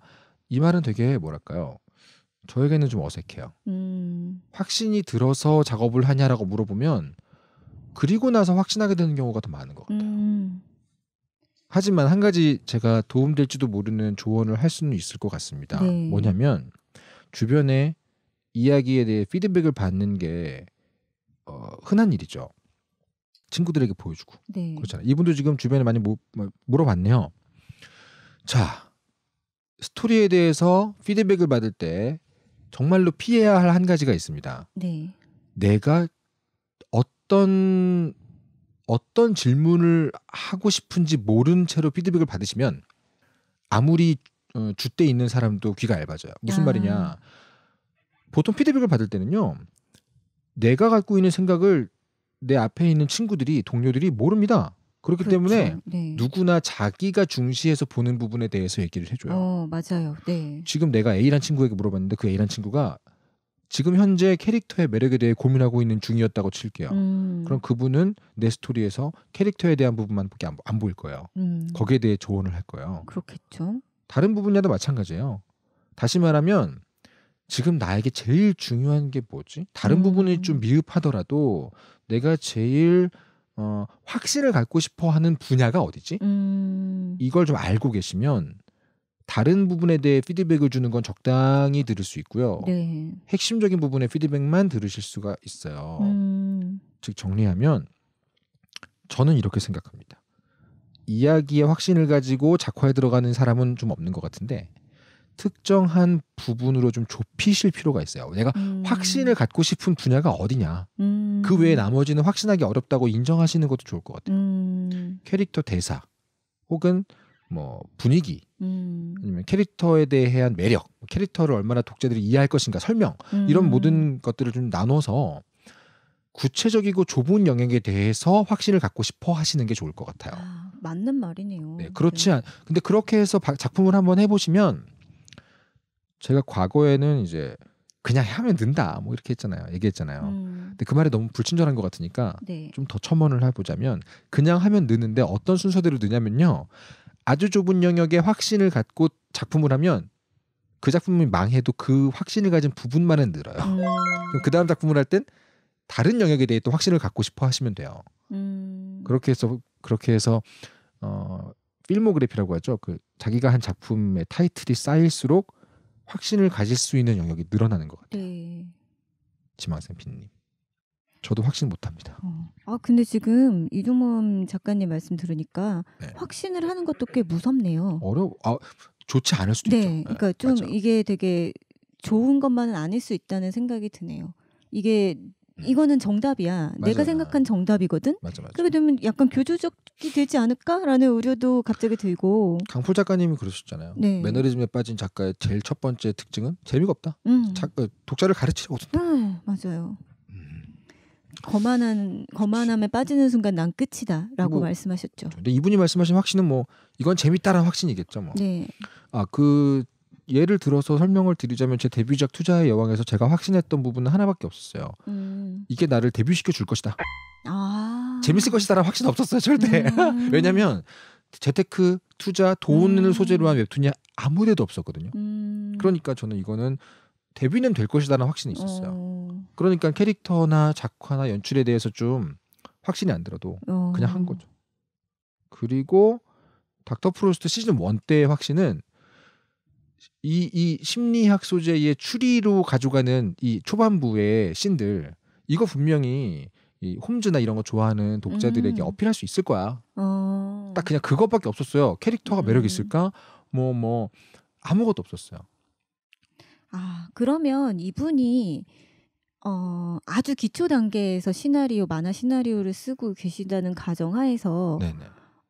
이 말은 되게 뭐랄까요? 저에게는 좀 어색해요. 음. 확신이 들어서 작업을 하냐라고 물어보면 그리고 나서 확신하게 되는 경우가 더 많은 것 같아요. 음. 하지만 한 가지 제가 도움될지도 모르는 조언을 할 수는 있을 것 같습니다. 네. 뭐냐면 주변에 이야기에 대해 피드백을 받는 게 어, 흔한 일이죠. 친구들에게 보여주고 네. 그렇잖아요. 이분도 지금 주변에 많이 모, 뭐, 물어봤네요. 자 스토리에 대해서 피드백을 받을 때 정말로 피해야 할 한 가지가 있습니다. 네. 내가 어떤 어떤 질문을 하고 싶은지 모른 채로 피드백을 받으시면 아무리 어, 주대 있는 사람도 귀가 얇아져요. 무슨 아. 말이냐? 보통 피드백을 받을 때는요, 내가 갖고 있는 생각을 내 앞에 있는 친구들이 동료들이 모릅니다. 그렇기 그렇죠. 때문에 네. 누구나 자기가 중시해서 보는 부분에 대해서 얘기를 해줘요. 어, 맞아요. 네. 지금 내가 A란 친구에게 물어봤는데 그 A란 친구가 지금 현재 캐릭터의 매력에 대해 고민하고 있는 중이었다고 칠게요. 음. 그럼 그분은 내 스토리에서 캐릭터에 대한 부분만밖에 안, 안 보일 거예요. 음. 거기에 대해 조언을 할 거예요. 그렇겠죠. 다른 부분이라도 마찬가지예요. 다시 말하면 지금 나에게 제일 중요한 게 뭐지? 다른 음. 부분이 좀 미흡하더라도 내가 제일 어, 확신을 갖고 싶어 하는 분야가 어디지? 음. 이걸 좀 알고 계시면 다른 부분에 대해 피드백을 주는 건 적당히 들을 수 있고요. 네. 핵심적인 부분의 피드백만 들으실 수가 있어요. 음. 즉 정리하면 저는 이렇게 생각합니다. 이야기에 확신을 가지고 작화에 들어가는 사람은 좀 없는 것 같은데 특정한 부분으로 좀 좁히실 필요가 있어요. 내가 음. 확신을 갖고 싶은 분야가 어디냐. 음. 그 외에 나머지는 확신하기 어렵다고 인정하시는 것도 좋을 것 같아요. 음. 캐릭터 대사 혹은 뭐 분위기 음. 아니면 캐릭터에 대한 매력, 캐릭터를 얼마나 독자들이 이해할 것인가 설명 이런 음. 모든 것들을 좀 나눠서 구체적이고 좁은 영역에 대해서 확신을 갖고 싶어 하시는 게 좋을 것 같아요. 아, 맞는 말이네요. 네, 그렇지 네. 않. 네. 근데 그렇게 해서 작품을 한번 해보시면 제가 과거에는 이제 그냥 하면 된다 뭐 이렇게 했잖아요 얘기했잖아요 음. 근데 그 말이 너무 불친절한 것 같으니까 네. 좀더 첨언을 해보자면 그냥 하면 느는데 어떤 순서대로 느냐면요 아주 좁은 영역에 확신을 갖고 작품을 하면 그 작품이 망해도 그 확신을 가진 부분만은 늘어요 음. 그 다음 작품을 할 땐 다른 영역에 대해 또 확신을 갖고 싶어 하시면 돼요 음. 그렇게 해서 그렇게 해서 어 필모그래피라고 하죠 그 자기가 한 작품의 타이틀이 쌓일수록 확신을 가질 수 있는 영역이 늘어나는 것 같아요. 네. 지망생 빈님. 저도 확신 못합니다. 어. 아 근데 지금 이종범 작가님 말씀 들으니까 네. 확신을 하는 것도 꽤 무섭네요. 어려 아 좋지 않을 수도 네. 있죠. 네, 그러니까 네. 좀 맞아. 이게 되게 좋은 것만은 아닐 수 있다는 생각이 드네요. 이게 음. 이거는 정답이야. 맞아. 내가 생각한 정답이거든. 맞아, 맞아. 그렇게 되면 약간 교조적이 되지 않을까라는 우려도 갑자기 들고. 강풀 작가님이 그러셨잖아요. 네. 매너리즘에 빠진 작가의 제일 첫 번째 특징은 재미가 없다. 음. 작, 그 독자를 가르치려고 든다. 네, 음, 맞아요. 거만한 거만함에 빠지는 순간 난 끝이다라고 뭐, 말씀하셨죠. 근데 이분이 말씀하신 확신은 뭐 이건 재밌다라는 확신이겠죠. 뭐. 네. 아그 예를 들어서 설명을 드리자면 제 데뷔작 투자의 여왕에서 제가 확신했던 부분은 하나밖에 없었어요. 음. 이게 나를 데뷔시켜 줄 것이다. 아. 재밌을 것이다라는 확신 없었어요 절대. 음. 왜냐하면 재테크 투자 돈을 음. 소재로 한 웹툰이 아무데도 없었거든요. 음. 그러니까 저는 이거는 데뷔는 될 것이다라는 확신이 있었어요. 어. 그러니까 캐릭터나 작화나 연출에 대해서 좀 확신이 안 들어도 어. 그냥 한 거죠. 그리고 닥터 프로스트 시즌 원 때의 확신은 이, 이 심리학 소재의 추리로 가져가는 이 초반부의 신들 이거 분명히 이 홈즈나 이런 거 좋아하는 독자들에게 음. 어필할 수 있을 거야. 어. 딱 그냥 그것밖에 없었어요. 캐릭터가 매력 음. 있을까? 뭐뭐 뭐 아무것도 없었어요. 아 그러면 이분이 어, 아주 기초 단계에서 시나리오 만화 시나리오를 쓰고 계시다는 가정하에서 네네.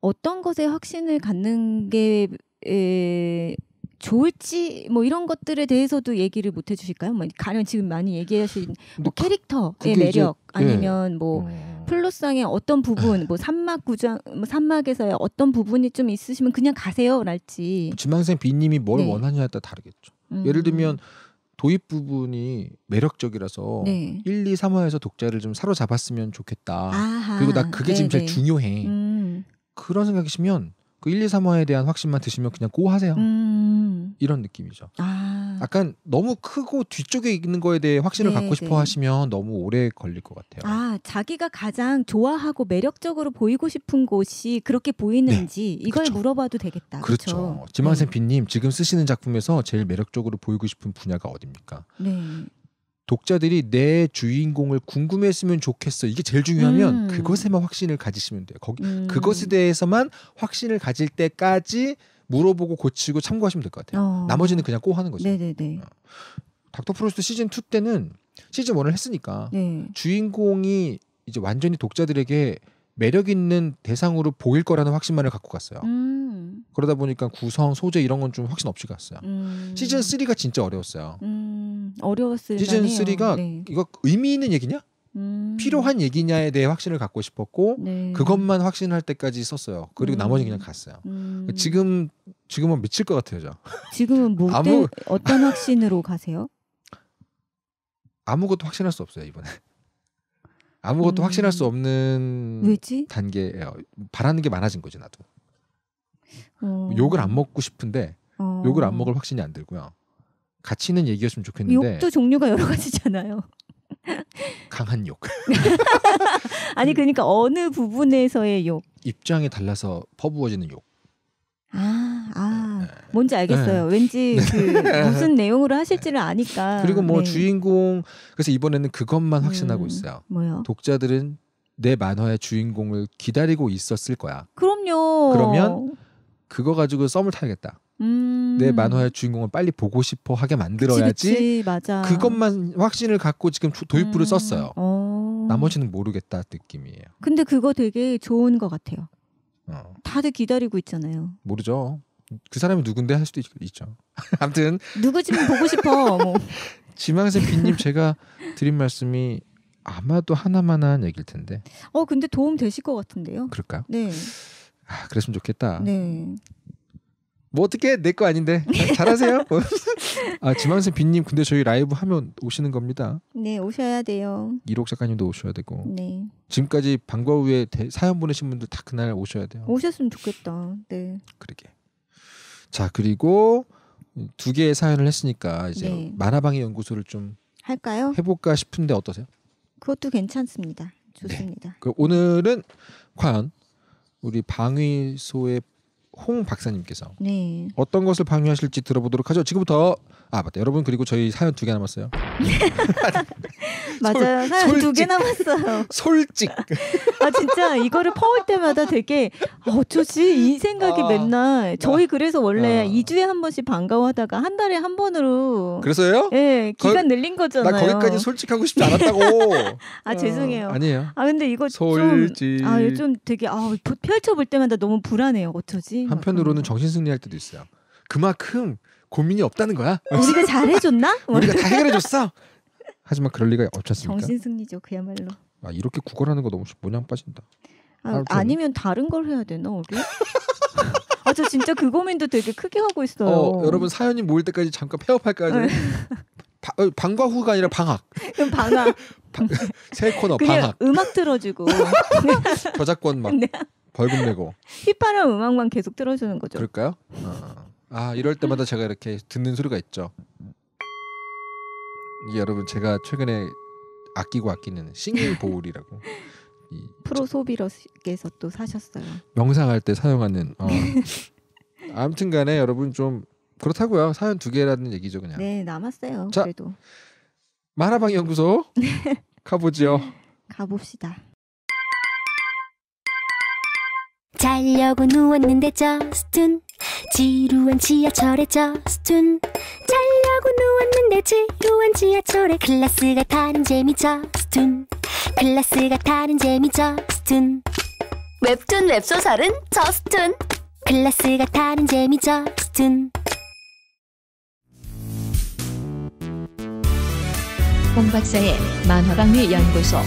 어떤 것에 확신을 갖는 게 에, 좋을지 뭐 이런 것들에 대해서도 얘기를 못 해주실까요? 뭐 가령 지금 많이 얘기하신 뭐 그 캐릭터의 매력 이제, 예. 아니면 예. 뭐 음. 플롯상의 어떤 부분, 뭐 산막 구장, 뭐 산막에서의 어떤 부분이 좀 있으시면 그냥 가세요, 랄지. 지망생 B님이 뭘 네. 원하냐에 따라 다르겠죠. 음. 예를 들면 도입 부분이 매력적이라서 네. 1, 2, 3화에서 독자를 좀 사로잡았으면 좋겠다. 아하, 그리고 나 그게 네네. 지금 제일 네, 네. 중요해. 음. 그런 생각이시면 그 1, 2, 3화에 대한 확신만 드시면 그냥 고 하세요. 음. 이런 느낌이죠. 아. 약간 너무 크고 뒤쪽에 있는 거에 대해 확신을 네, 갖고 싶어 네. 하시면 너무 오래 걸릴 것 같아요. 아, 자기가 가장 좋아하고 매력적으로 보이고 싶은 곳이 그렇게 보이는지 네. 이걸 그렇 물어봐도 되겠다. 그렇죠. 그렇죠. 지만센 네. 님 지금 쓰시는 작품에서 제일 매력적으로 보이고 싶은 분야가 어딥니까? 네. 독자들이 내 주인공을 궁금했으면 좋겠어. 이게 제일 중요하면 음. 그것에만 확신을 가지시면 돼요. 거기 음. 그것에 대해서만 확신을 가질 때까지 물어보고 고치고 참고하시면 될 것 같아요. 어. 나머지는 그냥 꼭하는 거죠. 네네네. 어. 닥터 프로스트 시즌 2 때는 시즌 1을 했으니까 네. 주인공이 이제 완전히 독자들에게 매력 있는 대상으로 보일 거라는 확신만을 갖고 갔어요. 음. 그러다 보니까 구성, 소재 이런 건 좀 확신 없이 갔어요. 음. 시즌 3가 진짜 어려웠어요. 음. 어려웠을 시즌 3가 네. 이거 의미 있는 얘기냐? 음. 필요한 얘기냐에 대해 확신을 갖고 싶었고 네. 그것만 확신할 때까지 썼어요. 그리고 음. 나머지 그냥 갔어요. 음. 지금 지금은 미칠 것 같아요, 저. 지금은 뭐 아무... 어떤 확신으로 가세요? 아무것도 확신할 수 없어요 이번에. 아무것도 음. 확신할 수 없는 왜지? 단계예요. 바라는 게 많아진 거지 나도. 어. 욕을 안 먹고 싶은데 어. 욕을 안 먹을 확신이 안 들고요. 같이 있는 얘기였으면 좋겠는데 욕도 종류가 여러 가지잖아요. 강한 욕. 아니 그러니까 어느 부분에서의 욕. 입장이 달라서 퍼부어지는 욕. 아, 아, 네. 뭔지 알겠어요. 네. 왠지 네. 그 무슨 내용으로 하실지를 아니까. 그리고 뭐 네. 주인공 그래서 이번에는 그것만 음, 확신하고 있어요. 뭐요? 독자들은 내 만화의 주인공을 기다리고 있었을 거야. 그럼요. 그러면 그거 가지고 썸을 타야겠다. 음. 내 만화의 주인공을 빨리 보고 싶어 하게 만들어야지. 그치, 그치. 그것만 확신을 갖고 지금 도입부를 음. 썼어요. 어. 나머지는 모르겠다 느낌이에요. 근데 그거 되게 좋은 것 같아요. 어. 다들 기다리고 있잖아요. 모르죠. 그 사람이 누군데 할 수도 있, 죠 아무튼 누구지 보고 싶어. 뭐. 지망생 빈님 제가 드린 말씀이 아마도 하나만한 얘기일 텐데. 어 근데 도움 되실 것 같은데요. 그럴까요? 네. 아, 그랬으면 좋겠다. 네. 뭐 어떻게 내 거 아닌데 잘하세요. 뭐. 아 지만생 빈님 근데 저희 라이브 하면 오시는 겁니다. 네 오셔야 돼요. 이록 작가님도 오셔야 되고. 네. 지금까지 방과 후에 사연 보내신 분들 다 그날 오셔야 돼요. 오셨으면 좋겠다. 네. 그러게. 자 그리고 두 개의 사연을 했으니까 이제 네. 만화방의 연구소를 좀 할까요? 해볼까 싶은데 어떠세요? 그것도 괜찮습니다. 좋습니다. 네. 오늘은 과연 우리 방위소의 홍 박사님께서 네. 어떤 것을 방유하실지 들어보도록 하죠. 지금부터 아 맞다 여러분 그리고 저희 사연 두 개 남았어요. 맞아요. 사연 두개 남았어요. 솔직. 아 진짜 이거를 퍼올 때마다 되게 어쩌지 이 생각이 아, 맨날 아. 저희 그래서 원래 아. 2주에 한 번씩 반가워하다가 한 달에 한 번으로 그래서요? 예, 네, 기간 거, 늘린 거잖아요. 나 거기까지 솔직하고 싶지 않았다고. 아 죄송해요. 어, 아니에요. 아 근데 이거 솔직. 좀아좀 되게 아 펼쳐 볼 때마다 너무 불안해요. 어쩌지? 한편으로는 정신 승리할 때도 있어요. 그만큼 고민이 없다는 거야. 우리가 잘해줬나? 우리가 다 해결해줬어. 하지만 그럴 리가 없었습니까? 정신승리죠 그야말로. 아 이렇게 구걸하는 거 너무 모양 빠진다. 아, 아 아니면 다른 걸 해야 되나 우리? 아저 진짜 그 고민도 되게 크게 하고 있어요. 어, 여러분 사연이 모일 때까지 잠깐 폐업할까요? 네. 어, 방과 후가 아니라 방학. 그럼 방학. 방, 새 코너 그냥 방학. 음악 틀어주고 저작권 막 네. 벌금 내고. 휘파람 음악만 계속 틀어주는 거죠. 그럴까요? 어. 아 이럴 때마다 제가 이렇게 듣는 소리가 있죠. 이게 여러분 제가 최근에 아끼고 아끼는 싱잉 보울이라고 프로소비러께서 또 사셨어요. 명상할 때 사용하는. 어. 네. 아무튼간에 여러분 좀 그렇다고요. 사연 두 개라는 얘기죠 그냥. 네 남았어요. 자, 그래도 마라방 연구소 가보지요. 가봅시다. 자려고 누웠는데 저스툰 지루한 지하철에 저스툰 자려고 누웠는데 지루한 지하철에 클라스가 타는 재미 저스툰 클라스가 타는 재미 저스툰 웹툰 웹소설은 저스툰 클라스가 타는 재미 저스툰 홍 박사의 만화강의 연구소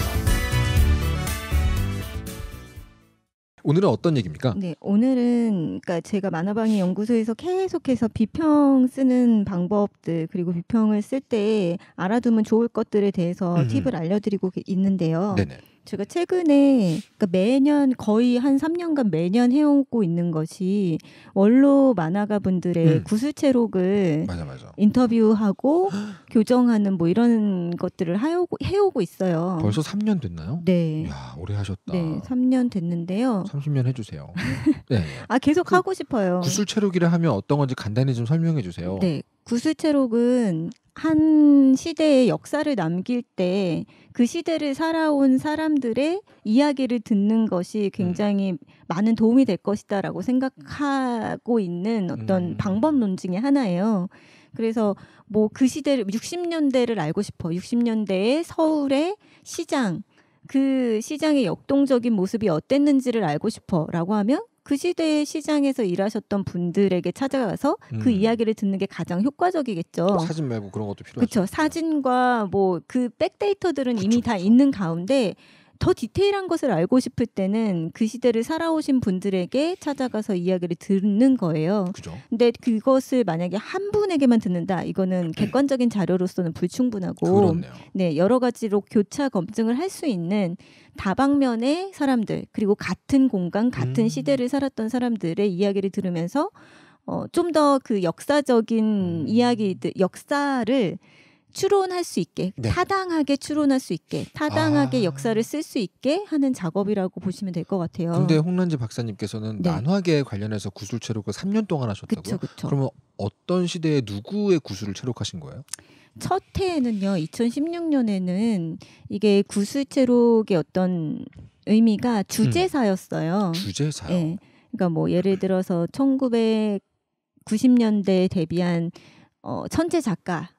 오늘은 어떤 얘기입니까? 네, 오늘은 그러니까 제가 만화방의 연구소에서 계속해서 비평 쓰는 방법들 그리고 비평을 쓸 때 알아두면 좋을 것들에 대해서 음. 팁을 알려드리고 있는데요. 네네. 제가 최근에 그러니까 매년 거의 한 3년간 매년 해오고 있는 것이 원로 만화가 분들의 음. 구술체록을 맞아, 맞아. 인터뷰하고 교정하는 뭐 이런 것들을 하오고, 해오고 있어요. 벌써 3년 됐나요? 네. 야, 오래 하셨다. 네, 3년 됐는데요. 30년 해주세요. 네. 아 계속 그, 하고 싶어요. 구술체록이라 하면 어떤 건지 간단히 좀 설명해 주세요. 네, 구술체록은 한 시대의 역사를 남길 때 그 시대를 살아온 사람들의 이야기를 듣는 것이 음. 굉장히 음. 많은 도움이 될 것이다라고 생각하고 있는 어떤 음. 방법론 중의 하나예요. 그래서 뭐 그 시대를 60년대를 알고 싶어. 60년대의 서울의 시장 그 시장의 역동적인 모습이 어땠는지를 알고 싶어라고 하면 그 시대의 시장에서 일하셨던 분들에게 찾아가서 그 음. 그 이야기를 듣는 게 가장 효과적이겠죠. 뭐 사진 말고 그런 것도 필요하죠. 그렇죠. 사진과 뭐 그 백데이터들은 그쵸, 이미 그쵸. 다 있는 가운데 더 디테일한 것을 알고 싶을 때는 그 시대를 살아오신 분들에게 찾아가서 이야기를 듣는 거예요. 그죠. 근데 그것을 만약에 한 분에게만 듣는다. 이거는 음. 객관적인 자료로서는 불충분하고 그렇네요. 네, 여러 가지로 교차 검증을 할 수 있는 다방면의 사람들 그리고 같은 공간 같은 음. 시대를 살았던 사람들의 이야기를 들으면서 어, 좀 더 그 역사적인 음. 이야기들, 역사를 추론할 수 있게 네. 타당하게 추론할 수 있게 타당하게 아... 역사를 쓸 수 있게 하는 작업이라고 보시면 될 것 같아요. 근데 홍란지 박사님께서는 네. 난화계 관련해서 구술 체록을 3년 동안 하셨다고 그쵸, 그쵸. 그러면 어떤 시대에 누구의 구술을 체록하신 거예요? 첫 해에는요. 2016년에는 이게 구술 체록의 어떤 의미가 음. 주제사였어요. 음. 주제사요. 네. 그러니까 뭐 예를 들어서 1990년대에 데뷔한 어, 천재 작가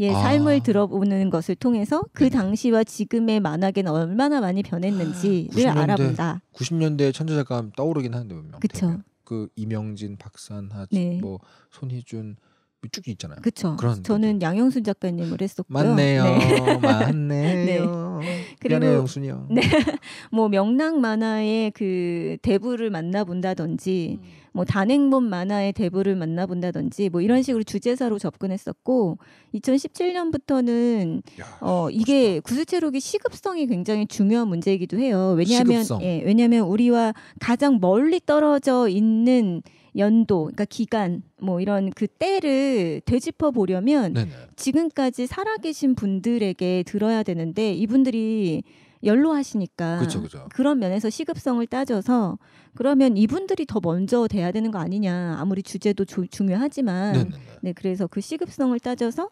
예, 아. 삶을 들어보는 것을 통해서 그 네. 당시와 지금의 만화계는 얼마나 많이 변했는지를 90년대, 알아본다. 90년대 천재작가 떠오르긴 하는데 분명. 그렇그 이명진, 박산하, 네. 뭐 손희준 뭐 쭉 있잖아요. 그렇죠. 저는 양영순 작가님을 했었고요. 맞네요. 네. 맞네요. 네. 그리 영순이요. 네. 뭐 명랑 만화의 그 대부를 만나본다든지 음. 뭐 단행본 만화의 대부를 만나본다든지 뭐 이런 식으로 주제사로 접근했었고 2017년부터는 야, 어 이게 구슬체록이 시급성이 굉장히 중요한 문제이기도 해요. 왜냐하면 시급성. 예, 왜냐하면 우리와 가장 멀리 떨어져 있는 연도, 그러니까 기간, 뭐 이런 그 때를 되짚어 보려면 지금까지 살아계신 분들에게 들어야 되는데 이분들이 연로하시니까 그쵸, 그쵸. 그런 면에서 시급성을 따져서 그러면 이분들이 더 먼저 돼야 되는 거 아니냐 아무리 주제도 조, 중요하지만 네네네. 네, 네. 네 그래서 그 시급성을 따져서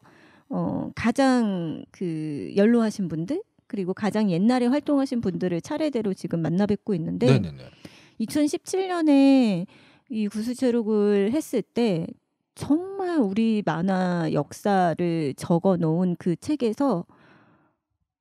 어, 가장 그 연로하신 분들 그리고 가장 옛날에 활동하신 분들을 차례대로 지금 만나 뵙고 있는데 네네네. 2017년에 이 구수체록을 했을 때 정말 우리 만화 역사를 적어 놓은 그 책에서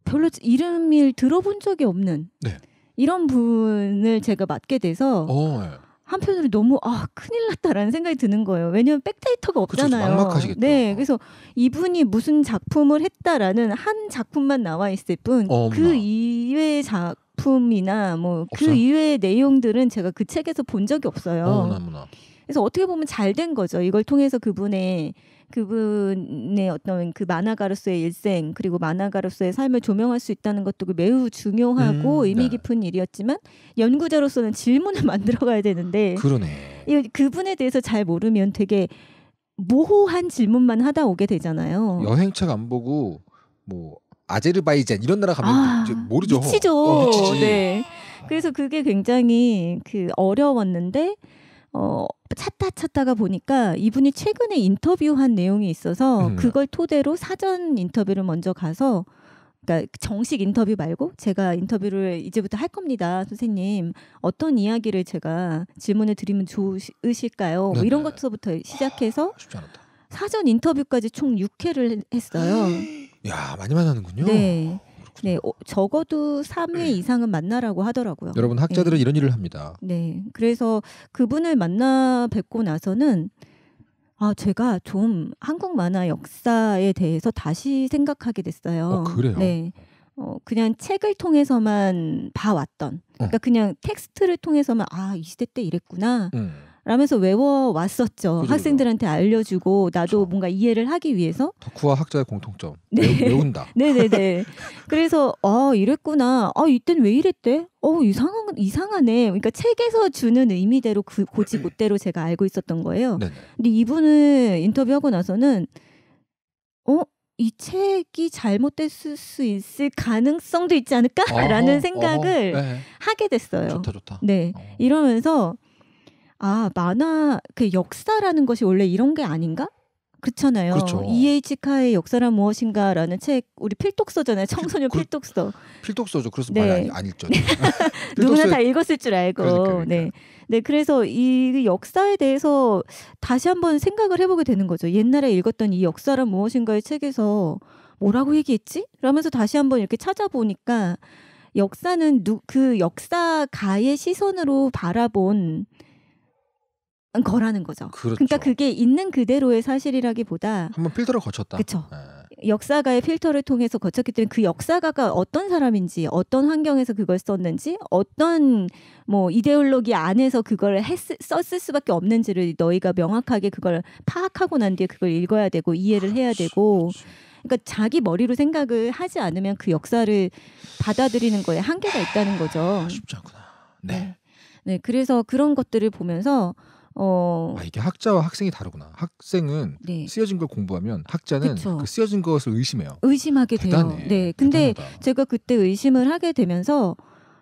별로 이름을 들어본 적이 없는 네. 이런 분을 제가 맡게 돼서 오, 어, 네. 예. 한편으로 너무 아 큰일 났다라는 생각이 드는 거예요. 왜냐하면 백데이터가 없잖아요. 그쵸, 네, 어. 그래서 이분이 무슨 작품을 했다라는 한 작품만 나와 있을 뿐 그 이외의 작품이나 뭐 그 이외의 내용들은 제가 그 책에서 본 적이 없어요. 오, 그래서 어떻게 보면 잘 된 거죠. 이걸 통해서 그분의 그분의 어떤 그 만화가로서의 일생 그리고 만화가로서의 삶을 조명할 수 있다는 것도 그 매우 중요하고 음, 의미 네. 깊은 네. 일이었지만 연구자로서는 질문을 만들어가야 되는데 그러네. 그분에 대해서 잘 모르면 되게 모호한 질문만 하다 오게 되잖아요. 여행책 안 보고 뭐 아제르바이잔 이런 나라 가면 아, 모르죠. 미치죠. 어, 네. 그래서 그게 굉장히 그 어려웠는데 어, 찾다 찾다가 보니까 이분이 최근에 인터뷰한 내용이 있어서 음. 그걸 토대로 사전 인터뷰를 먼저 가서 그러니까 정식 인터뷰 말고 제가 인터뷰를 이제부터 할 겁니다, 선생님. 어떤 이야기를 제가 질문을 드리면 좋으실까요? 뭐 이런 것부터 시작해서 아, 사전 인터뷰까지 총 6회를 했어요. 야 많이 만나는군요. 네. 네, 어, 적어도 3회 이상은 만나라고 하더라고요. 여러분 네. 학자들은 네. 이런 일을 합니다. 네, 그래서 그분을 만나 뵙고 나서는 아 제가 좀 한국 만화 역사에 대해서 다시 생각하게 됐어요. 어, 그래요? 네. 어, 그냥 책을 통해서만 봐왔던, 어. 그러니까 그냥 텍스트를 통해서만 아 이 시대 때 이랬구나. 음. 라면서 외워왔었죠. 그죠, 학생들한테 알려주고 나도 그렇 뭔가 이해를 하기 위해서. 덕후와 학자의 공통점. 네. 외, 운다 네네네. 그래서 아 이랬구나. 아 이땐 왜 이랬대? 어 이상한 이상하네. 그러니까 책에서 주는 의미대로 그 고지 못대로 음. 제가 알고 있었던 거예요. 네네. 근데 이분을 인터뷰하고 나서는 어 이 책이 잘못됐을 수 있을 가능성도 있지 않을까라는 생각을 어허, 네. 하게 됐어요. 좋다 좋다. 네 어. 이러면서. 아 만화 그 역사라는 것이 원래 이런 게 아닌가? 그렇잖아요. 그렇죠. E.H. 카의 역사란 무엇인가라는 책 우리 필독서잖아요. 청소년 그, 필독서. 필독서죠. 그래서 네. 많이 안 읽죠. 누구나 다 읽었을 줄 알고. 그러니까, 그러니까. 네. 네, 그래서 이 역사에 대해서 다시 한번 생각을 해보게 되는 거죠. 옛날에 읽었던 이 역사란 무엇인가의 책에서 뭐라고 얘기했지? 라면서 다시 한번 이렇게 찾아보니까 역사는 누, 그 역사가의 시선으로 바라본 거라는 거죠. 그러니까 그렇죠. 그러니까 그게 있는 그대로의 사실이라기보다 한번 필터를 거쳤다. 그렇죠. 네. 역사가의 필터를 통해서 거쳤기 때문에 그 역사가가 어떤 사람인지 어떤 환경에서 그걸 썼는지 어떤 뭐 이데올로기 안에서 그걸 했, 썼을 수밖에 없는지를 너희가 명확하게 그걸 파악하고 난 뒤에 그걸 읽어야 되고 이해를 해야 그렇죠, 되고 그 그러니까 자기 머리로 생각을 하지 않으면 그 역사를 받아들이는 거에 한계가 있다는 거죠. 아, 쉽지 않구나. 네. 네. 네, 그래서 그런 것들을 보면서 어... 아 이게 학자와 학생이 다르구나. 학생은 네. 쓰여진 걸 공부하면 학자는 그 쓰여진 것을 의심해요. 의심하게 대단해. 돼요. 네, 근데 대단하다. 제가 그때 의심을 하게 되면서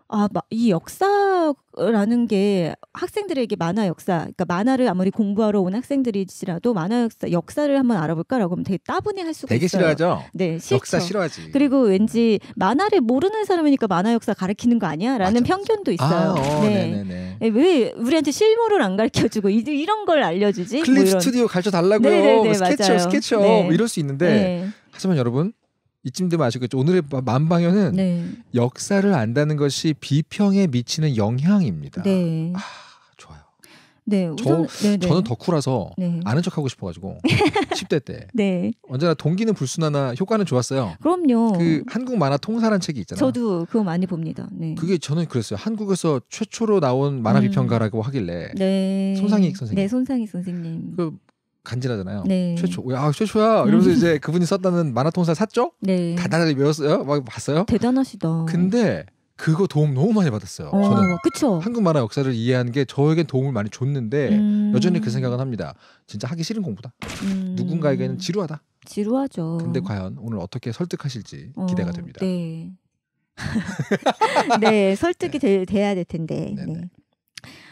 아, 이 역사라는 게 학생들에게 만화 역사, 그러니까 만화를 아무리 공부하러 온 학생들이지라도 만화 역사, 역사를 한번 알아볼까라고 하면 되게 따분해 할 수가 되게 있어요. 싫어하죠. 네, 싫죠. 역사 싫어하지. 그리고 음. 왠지 만화를 모르는 사람이니까 만화 역사 가르키는 거 아니야라는 편견도 있어요. 아, 어, 네. 네왜 우리한테 실물을 안 가르쳐주고 이런 이걸 알려주지? 뭐 클립 뭐 스튜디오 가르쳐 달라고요. 뭐 스케쳐 스케쳐 네. 뭐 이럴 수 있는데. 네. 하지만 여러분 이쯤 되면 아시겠죠. 오늘의 만방연은 네. 역사를 안다는 것이 비평에 미치는 영향입니다. 네. 아, 좋아요. 네, 우선, 저, 네, 네. 저는 덕후라서 네. 아는 척하고 싶어가지고 10대 때 네. 언제나 동기는 불순하나 효과는 좋았어요. 그럼요. 그 한국 만화 통사란 책이 있잖아요. 저도 그거 많이 봅니다. 네. 그게 저는 그랬어요. 한국에서 최초로 나온 만화 음. 비평가라고 하길래 네. 손상익 선생님. 네, 손상익 선생님. 그 간지나잖아요. 네. 최초, 야 최초야 이러면서 음. 이제 그분이 썼다는 만화통사 샀죠. 네. 다달리 외웠어요. 막 봤어요. 대단하시다. 근데 그거 도움 너무 많이 받았어요. 어, 저는 그쵸? 한국 만화 역사를 이해하는 게 저에게 도움을 많이 줬는데 음... 여전히 그 생각은 합니다. 진짜 하기 싫은 공부다. 음... 누군가에게는 지루하다. 지루하죠. 근데 과연 오늘 어떻게 설득하실지 어, 기대가 됩니다. 네. 네 설득이 네. 돼야 될 텐데. 네. 네. 네.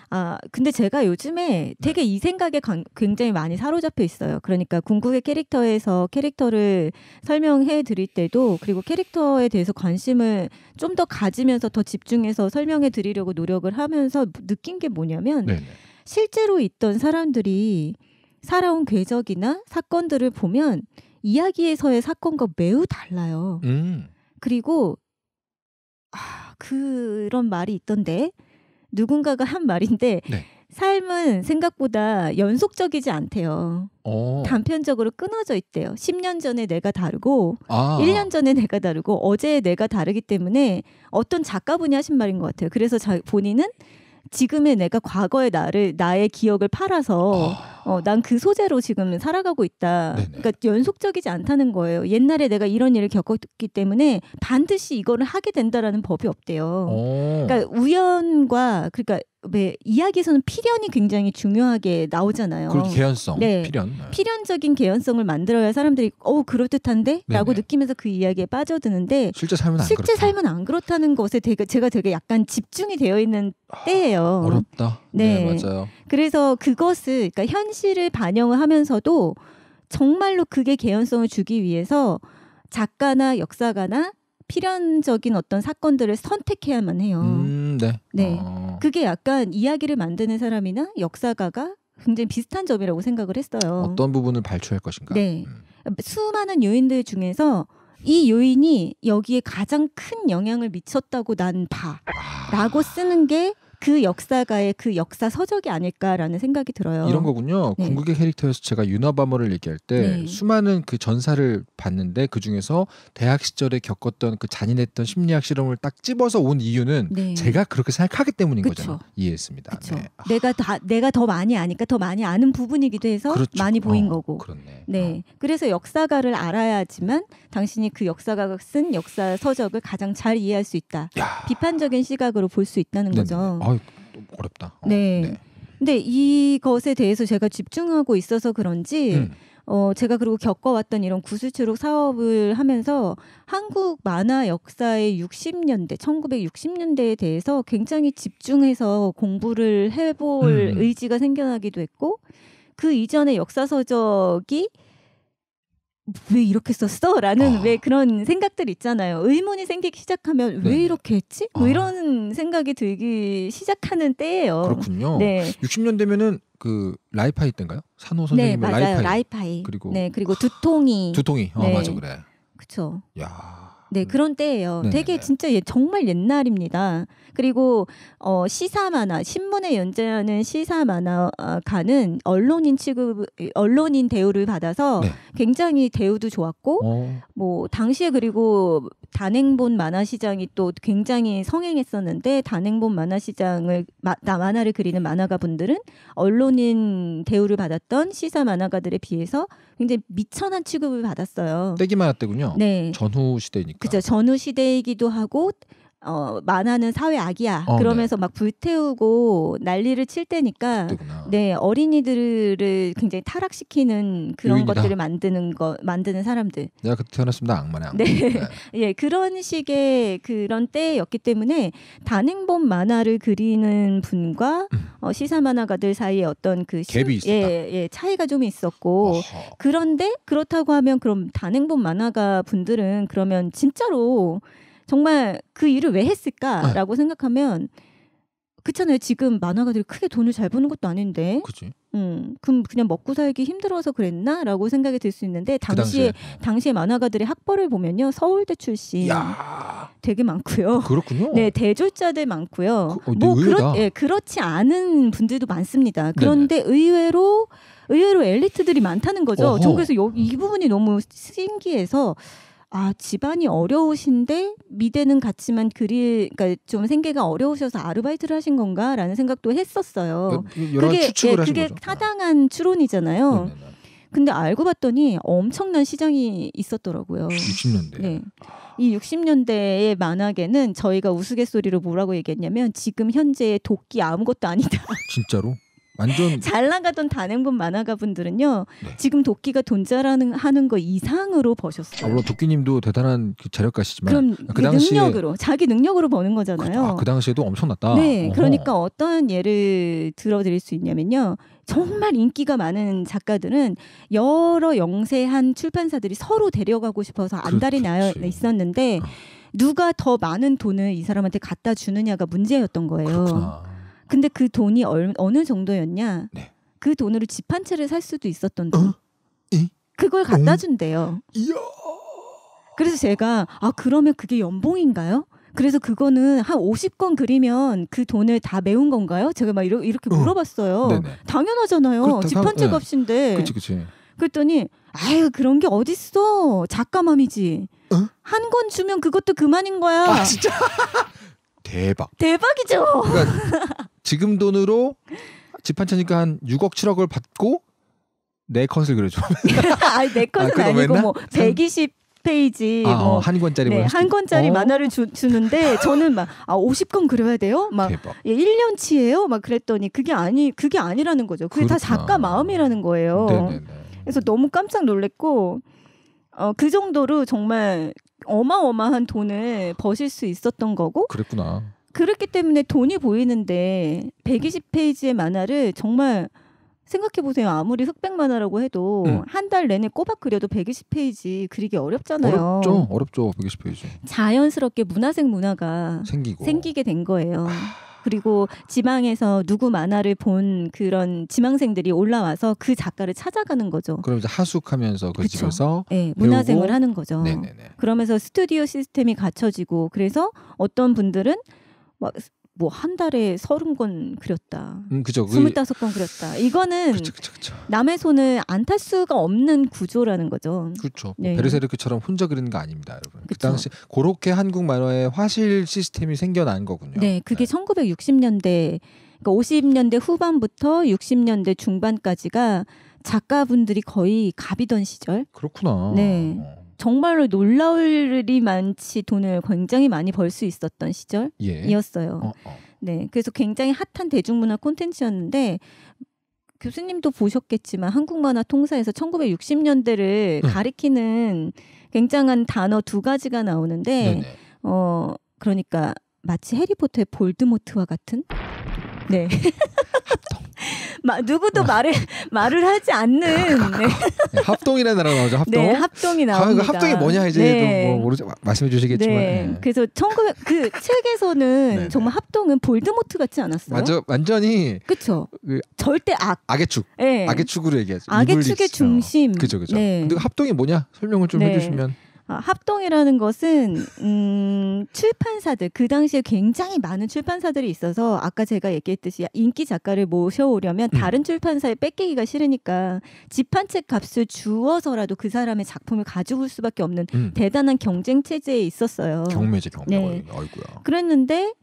아, 근데 제가 요즘에 되게 네. 이 생각에 관, 굉장히 많이 사로잡혀 있어요. 그러니까 궁극의 캐릭터에서 캐릭터를 설명해 드릴 때도 그리고 캐릭터에 대해서 관심을 좀 더 가지면서 더 집중해서 설명해 드리려고 노력을 하면서 느낀 게 뭐냐면 네, 네 실제로 있던 사람들이 살아온 궤적이나 사건들을 보면 이야기에서의 사건과 매우 달라요. 음. 그리고 아, 그런 말이 있던데 누군가가 한 말인데 네. 삶은 생각보다 연속적이지 않대요. 오. 어. 단편적으로 끊어져 있대요. 10년 전에 내가 다르고 아. 1년 전에 내가 다르고 어제의 내가 다르기 때문에 어떤 작가분이 하신 말인 것 같아요. 그래서 자, 본인은 지금의 내가 과거의 나를 나의 기억을 팔아서 아. 어, 난 그 소재로 지금 살아가고 있다. 네네. 그러니까 연속적이지 않다는 거예요. 옛날에 내가 이런 일을 겪었기 때문에 반드시 이거를 하게 된다라는 법이 없대요. 오. 어. 그러니까 우연과 그러니까 왜 네, 이야기에서는 필연이 굉장히 중요하게 나오잖아요. 그 개연성, 네. 필연. 네. 필연적인 개연성을 만들어야 사람들이 어 그럴듯한데라고 네, 느끼면서 그 이야기에 빠져드는데 실제 삶은 안 실제 그렇다. 삶은 안 그렇다는 것에 되게 제가 되게 약간 집중이 되어 있는 아, 때예요. 어렵다. 네. 네 맞아요. 그래서 그것을 그러니까 현실을 반영을 하면서도 정말로 그게 개연성을 주기 위해서 작가나 역사가나 필연적인 어떤 사건들을 선택해야만 해요. 음, 네. 네. 어. 그게 약간 이야기를 만드는 사람이나 역사가가 굉장히 비슷한 점이라고 생각을 했어요. 어떤 부분을 발췌할 것인가? 네. 음. 수많은 요인들 중에서 이 요인이 여기에 가장 큰 영향을 미쳤다고 난 봐. 아. 라고 쓰는 게그 역사가의 그 역사 서적이 아닐까라는 생각이 들어요. 이런 거군요. 네. 궁극의 캐릭터에서 제가 유나바머를 얘기할 때 네. 수많은 그 전사를 봤는데 그 중에서 대학 시절에 겪었던 그 잔인했던 심리학 실험을 딱 집어서 온 이유는 네. 제가 그렇게 생각하기 때문인 그쵸. 거잖아요. 이해했습니다. 네. 내가 다 내가 더 많이 아니까 더 많이 아는 부분이기도 해서 그렇죠. 많이 보인 어, 거고. 그렇네. 네. 어. 그래서 역사가를 알아야지만 당신이 그 역사가가 쓴 역사 서적을 가장 잘 이해할 수 있다. 야. 비판적인 시각으로 볼 수 있다는 거죠. 아, 어렵다. 어, 네. 네. 근데 이것에 대해서 제가 집중하고 있어서 그런지 음. 어, 제가 그리고 겪어왔던 이런 구슬초록 사업을 하면서 한국 만화 역사의 60년대, 1960년대에 대해서 굉장히 집중해서 공부를 해볼 음. 의지가 생겨나기도 했고, 그 이전의 역사서적이 왜 이렇게 썼어? 라는 아. 왜 그런 생각들 있잖아요. 의문이 생기기 시작하면 네. 왜 이렇게 했지? 뭐 아. 이런 생각이 들기 시작하는 때예요. 그렇군요. 네. 60년 대면은그 라이파이 때인가요? 산호 선생님의 네, 라이파이. 라이파이. 그리고 네, 그리고 두통이. 두통이. 어, 네. 맞아 그래. 그렇죠. 야. 네, 음. 그런 때예요. 네 되게 네. 진짜 예, 정말 옛날입니다. 그리고 어, 시사 만화 신문에 연재하는 시사 만화가는 언론인 취급 언론인 대우를 받아서 네. 굉장히 대우도 좋았고 오. 어. 뭐 당시에 그리고 단행본 만화 시장이 또 굉장히 성행했었는데 단행본 만화 시장을 마, 만화를 그리는 만화가 분들은 언론인 대우를 받았던 시사 만화가들에 비해서 굉장히 미천한 취급을 받았어요. 떼기 만화 때군요. 네. 전후 시대니까. 그죠. 전후 시대이기도 하고 어, 만화는 사회 악이야. 어, 네. 그러면서 네. 막 불태우고 난리를 칠 때니까 그때구나. 네, 어린이들을 굉장히 타락시키는 그런 요인이다. 것들을 만드는 거 만드는 사람들. 내가 그때 태어났습니다. 악마네. 네. 네. 예, 그런 식의 그런 때였기 때문에 단행본 만화를 그리는 분과 음. 어, 시사 만화가들 사이에 어떤 그 시, 갭이 있었다. 예, 예, 차이가 좀 있었고 어허. 그런데 그렇다고 하면 그럼 단행본 만화가 분들은 그러면 진짜로 정말 그 일을 왜 했을까라고 네. 생각하면 그렇잖아요. 지금 만화가들이 크게 돈을 잘 버는 것도 아닌데. 그치. 음, 그럼 그냥 먹고 살기 힘들어서 그랬나라고 생각이 들 수 있는데 그 당시에 그 당시에 만화가들의 학벌을 보면요 서울대 출신 야. 되게 많고요. 그렇군요. 네 대졸자들 많고요. 그, 어, 뭐 그렇 예 그렇지 않은 분들도 많습니다. 그런데 네네. 의외로 의외로 엘리트들이 많다는 거죠. 어전 그래서 이 부분이 너무 신기해서 아 집안이 어려우신데 미대는 갔지만 그리 그러니까 좀 생계가 어려우셔서 아르바이트를 하신 건가라는 생각도 했었어요. 그게 예, 그게 거죠. 타당한 추론이잖아요. 네네네. 네, 네. 근데 알고 봤더니 엄청난 시장이 있었더라고요. 60년대. 네. 이 60년대의 만화계는 저희가 우스갯소리로 뭐라고 얘기했냐면 지금 현재의 도끼 아무것도 아니다. 진짜로? 완전 잘 나가던 단행본 만화가 분들은요 네. 지금 도끼가 돈자라는 하는 거 이상으로 버셨어요. 아, 물론 도끼님도 대단한 그 재력가시지만 그럼 아, 그 당시에... 능력으로 자기 능력으로 버는 거잖아요. 그, 아, 그 당시에도 엄청났다. 네, 어허. 그러니까 어떤 예를 들어드릴 수 있냐면요. 정말 인기가 많은 작가들은 여러 영세한 출판사들이 서로 데려가고 싶어서 안달이 나 있었는데 어. 누가 더 많은 돈을 이 사람한테 갖다 주느냐가 문제였던 거예요. 그렇구나. 근데 그 돈이 얼, 어느 정도였냐? 네. 그 돈으로 집 한 채를 살 수도 있었던 어? 돈. 그걸 어? 갖다 준대요. 이야. 그래서 제가 아 그러면 그게 연봉인가요? 그래서 그거는 한 50건 그리면 그 돈을 다 메운 건가요? 제가 막 이러, 이렇게 어. 물어봤어요. 어. 당연하잖아요. 집 한채 예. 값인데. 그치, 그치. 그랬더니 아유 그런 게 어딨어. 작가 맘이지. 어? 한권 주면 그것도 그만인 거야. 아, 진짜? 대박. 대박이죠. 그러니까 지금 돈으로 집한 채니까 한 6억 7억을 받고 내 컷을 그려줘. 아니 내 아, 그 컷은 아, 니고 뭐120 페이지 아, 뭐, 어, 한 권짜리 네, 한 권짜리 어? 만화를 주, 주는데 저는 막 아, 50권 그려야 돼요? 막 예, 1년치예요? 막 그랬더니 그게 아니 그게 아니라는 거죠. 그게 그렇구나. 다 작가 마음이라는 거예요. 네네네. 그래서 너무 깜짝 놀랐고 어, 그 정도로 정말 어마어마한 돈을 버실 수 있었던 거고. 그랬구나. 그렇기 때문에 돈이 보이는데 120페이지의 음. 만화를 정말 생각해 보세요. 아무리 흑백 만화라고 해도 음. 한달 내내 꼬박 그려도 120페이지 그리기 어렵잖아요. 어렵죠, 어렵죠, 120페이지. 자연스럽게 문화생 문화가 생기고. 생기게 된 거예요. 아. 그리고 지방에서 누구 만화를 본 그런 지망생들이 올라와서 그 작가를 찾아가는 거죠. 그럼 이제 하숙하면서 그 그쵸? 집에서 네, 문화생활 하는 거죠. 네네네. 그러면서 스튜디오 시스템이 갖춰지고 그래서 어떤 분들은 막 뭐한 달에 서른 권 그렸다. 음, 그죠. 그 스물다섯 권 그렸다. 이거는 그쵸, 그쵸, 그쵸. 남의 손을 안 탈 수가 없는 구조라는 거죠. 그렇죠. 뭐 네. 베르세르크처럼 혼자 그리는 거 아닙니다, 여러분. 그 당시 그렇게 한국 만화의 화실 시스템이 생겨난 거군요. 네, 그게 네. 1960년대 그러니까 50년대 후반부터 60년대 중반까지가 작가분들이 거의 갑이던 시절. 그렇구나. 네. 어. 정말로 놀라울 이 많지 돈을 굉장히 많이 벌 수 있었던 시절이었어요. 예. 어, 어. 네, 그래서 굉장히 핫한 대중문화 콘텐츠였는데 교수님도 보셨겠지만 한국 만화 통사에서 1960년대를 음. 가리키는 굉장한 단어 두 가지가 나오는데 네네. 어 그러니까 마치 해리포터의 볼드모트와 같은 네. 합동. 마, 누구도 말을 말을 하지 않는 네. 네 합동이라는 단어가 나오죠. 합동. 네, 합동이 나옵니다. 아, 그 합동이 뭐냐 이제 네. 뭐 모르죠. 말씀해 주시겠지만. 네. 네. 그래서 천9 0그 책에서는 네, 네. 정말 합동은 볼드모트 같지 않았어요? 맞아, 완전히. 그렇죠. 그, 절대 악. 악의 축. 네. 악의 축으로 얘기하죠. 악의 축의 중심. 그죠, 어, 그죠. 네. 근데 합동이 뭐냐 설명을 좀 해주시면. 어, 합동이라는 것은 음, 출판사들 그 당시에 굉장히 많은 출판사들이 있어서 아까 제가 얘기했듯이 인기 작가를 모셔오려면 음. 다른 출판사에 뺏기기가 싫으니까 집한책 값을 주어서라도 그 사람의 작품을 가져올 수밖에 없는 음. 대단한 경쟁 체제에 있었어요. 경매제 경매. 네. 아이고야. 그랬는데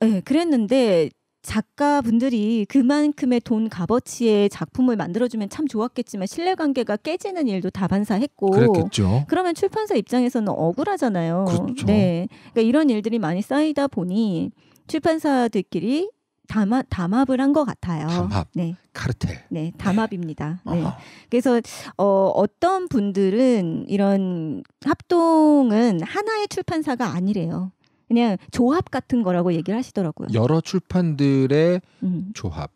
네, 그랬는데 작가분들이 그만큼의 돈 값어치의 작품을 만들어주면 참 좋았겠지만 신뢰관계가 깨지는 일도 다반사했고 그랬겠죠. 그러면 출판사 입장에서는 억울하잖아요. 그렇죠. 네, 그러니까 이런 일들이 많이 쌓이다 보니 출판사들끼리 담합, 담합을 한 것 같아요. 담합. 네. 카르텔. 네, 네. 담합입니다. 네. 네. 그래서 어, 어떤 분들은 이런 합동은 하나의 출판사가 아니래요. 그냥 조합 같은 거라고 얘기를 하시더라고요. 여러 출판들의 음. 조합.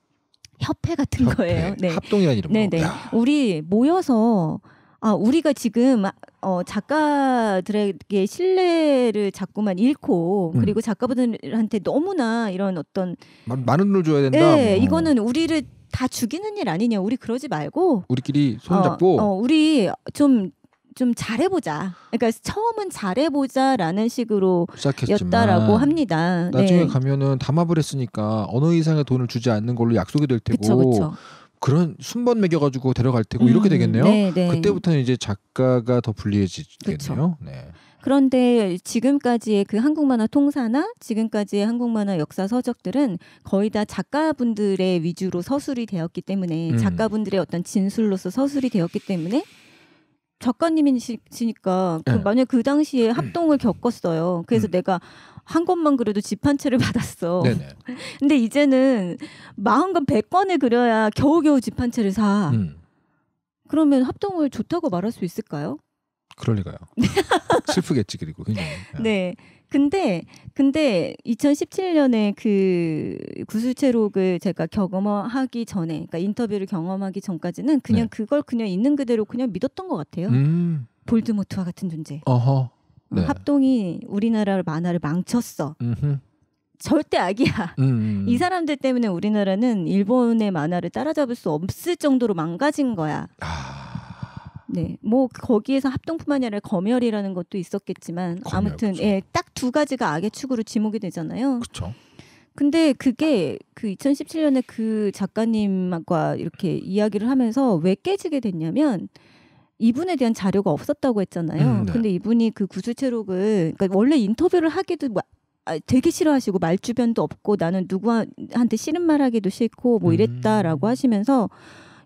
협회 같은 협회. 거예요. 네. 합동이라는 이름. 네네. 야. 우리 모여서 아 우리가 지금 아, 어, 작가들에게 신뢰를 자꾸만 잃고 음. 그리고 작가분들한테 너무나 이런 어떤 마, 많은 을 줘야 된다. 네, 뭐. 이거는 우리를 다 죽이는 일 아니냐. 우리 그러지 말고 우리끼리 손잡고 어, 어, 우리 좀좀 잘해보자. 그러니까 처음은 잘해보자라는 식으로 시작했다라고 합니다. 나중에 네. 가면은 담합을 했으니까 어느 이상의 돈을 주지 않는 걸로 약속이 될 테고. 그쵸, 그쵸. 그런 순번 매겨가지고 데려갈 테고 음, 이렇게 되겠네요. 네, 네. 그때부터는 이제 작가가 더 불리해지겠네요. 네. 그런데 지금까지의 그 한국 만화 통사나 지금까지의 한국 만화 역사 서적들은 거의 다 작가분들의 위주로 서술이 되었기 때문에 음. 작가분들의 어떤 진술로서 서술이 되었기 때문에 작가님이시니까 그 네. 만약 그 당시에 음. 합동을 겪었어요. 그래서 음. 내가 한 권만 그래도 집 한 채를 받았어. 네네. 근데 이제는 마흔0 0권을 그려야 겨우겨우 집 한 채를 사. 음. 그러면 합동을 좋다고 말할 수 있을까요? 그럴 리가요. 슬프겠지 그리고. 네. 네. 근데 근데 2017년에 그 구술체록을 제가 경험하기 전에, 그러니까 인터뷰를 경험하기 전까지는 그냥 네. 그걸 그냥 있는 그대로 그냥 믿었던 것 같아요. 음. 볼드모트와 같은 존재. 어허. 네. 합동이 우리나라 만화를 망쳤어. 음흠. 절대 악이야. 음음. 음, 음. 이 사람들 때문에 우리나라는 일본의 만화를 따라잡을 수 없을 정도로 망가진 거야. 아... 네, 뭐 거기에서 합동뿐만이 아니라 검열이라는 것도 있었겠지만 검열, 아무튼 예, 딱 두 가지가 악의 축으로 지목이 되잖아요. 그렇죠. 근데 그게 그 2017년에 그 작가님과 이렇게 이야기를 하면서 왜 깨지게 됐냐면 이분에 대한 자료가 없었다고 했잖아요. 음, 네. 근데 이분이 그구수체록을 그러니까 원래 인터뷰를 하기도 마, 아, 되게 싫어하시고 말 주변도 없고 나는 누구한테 싫은 말하기도 싫고 뭐 이랬다라고 음. 하시면서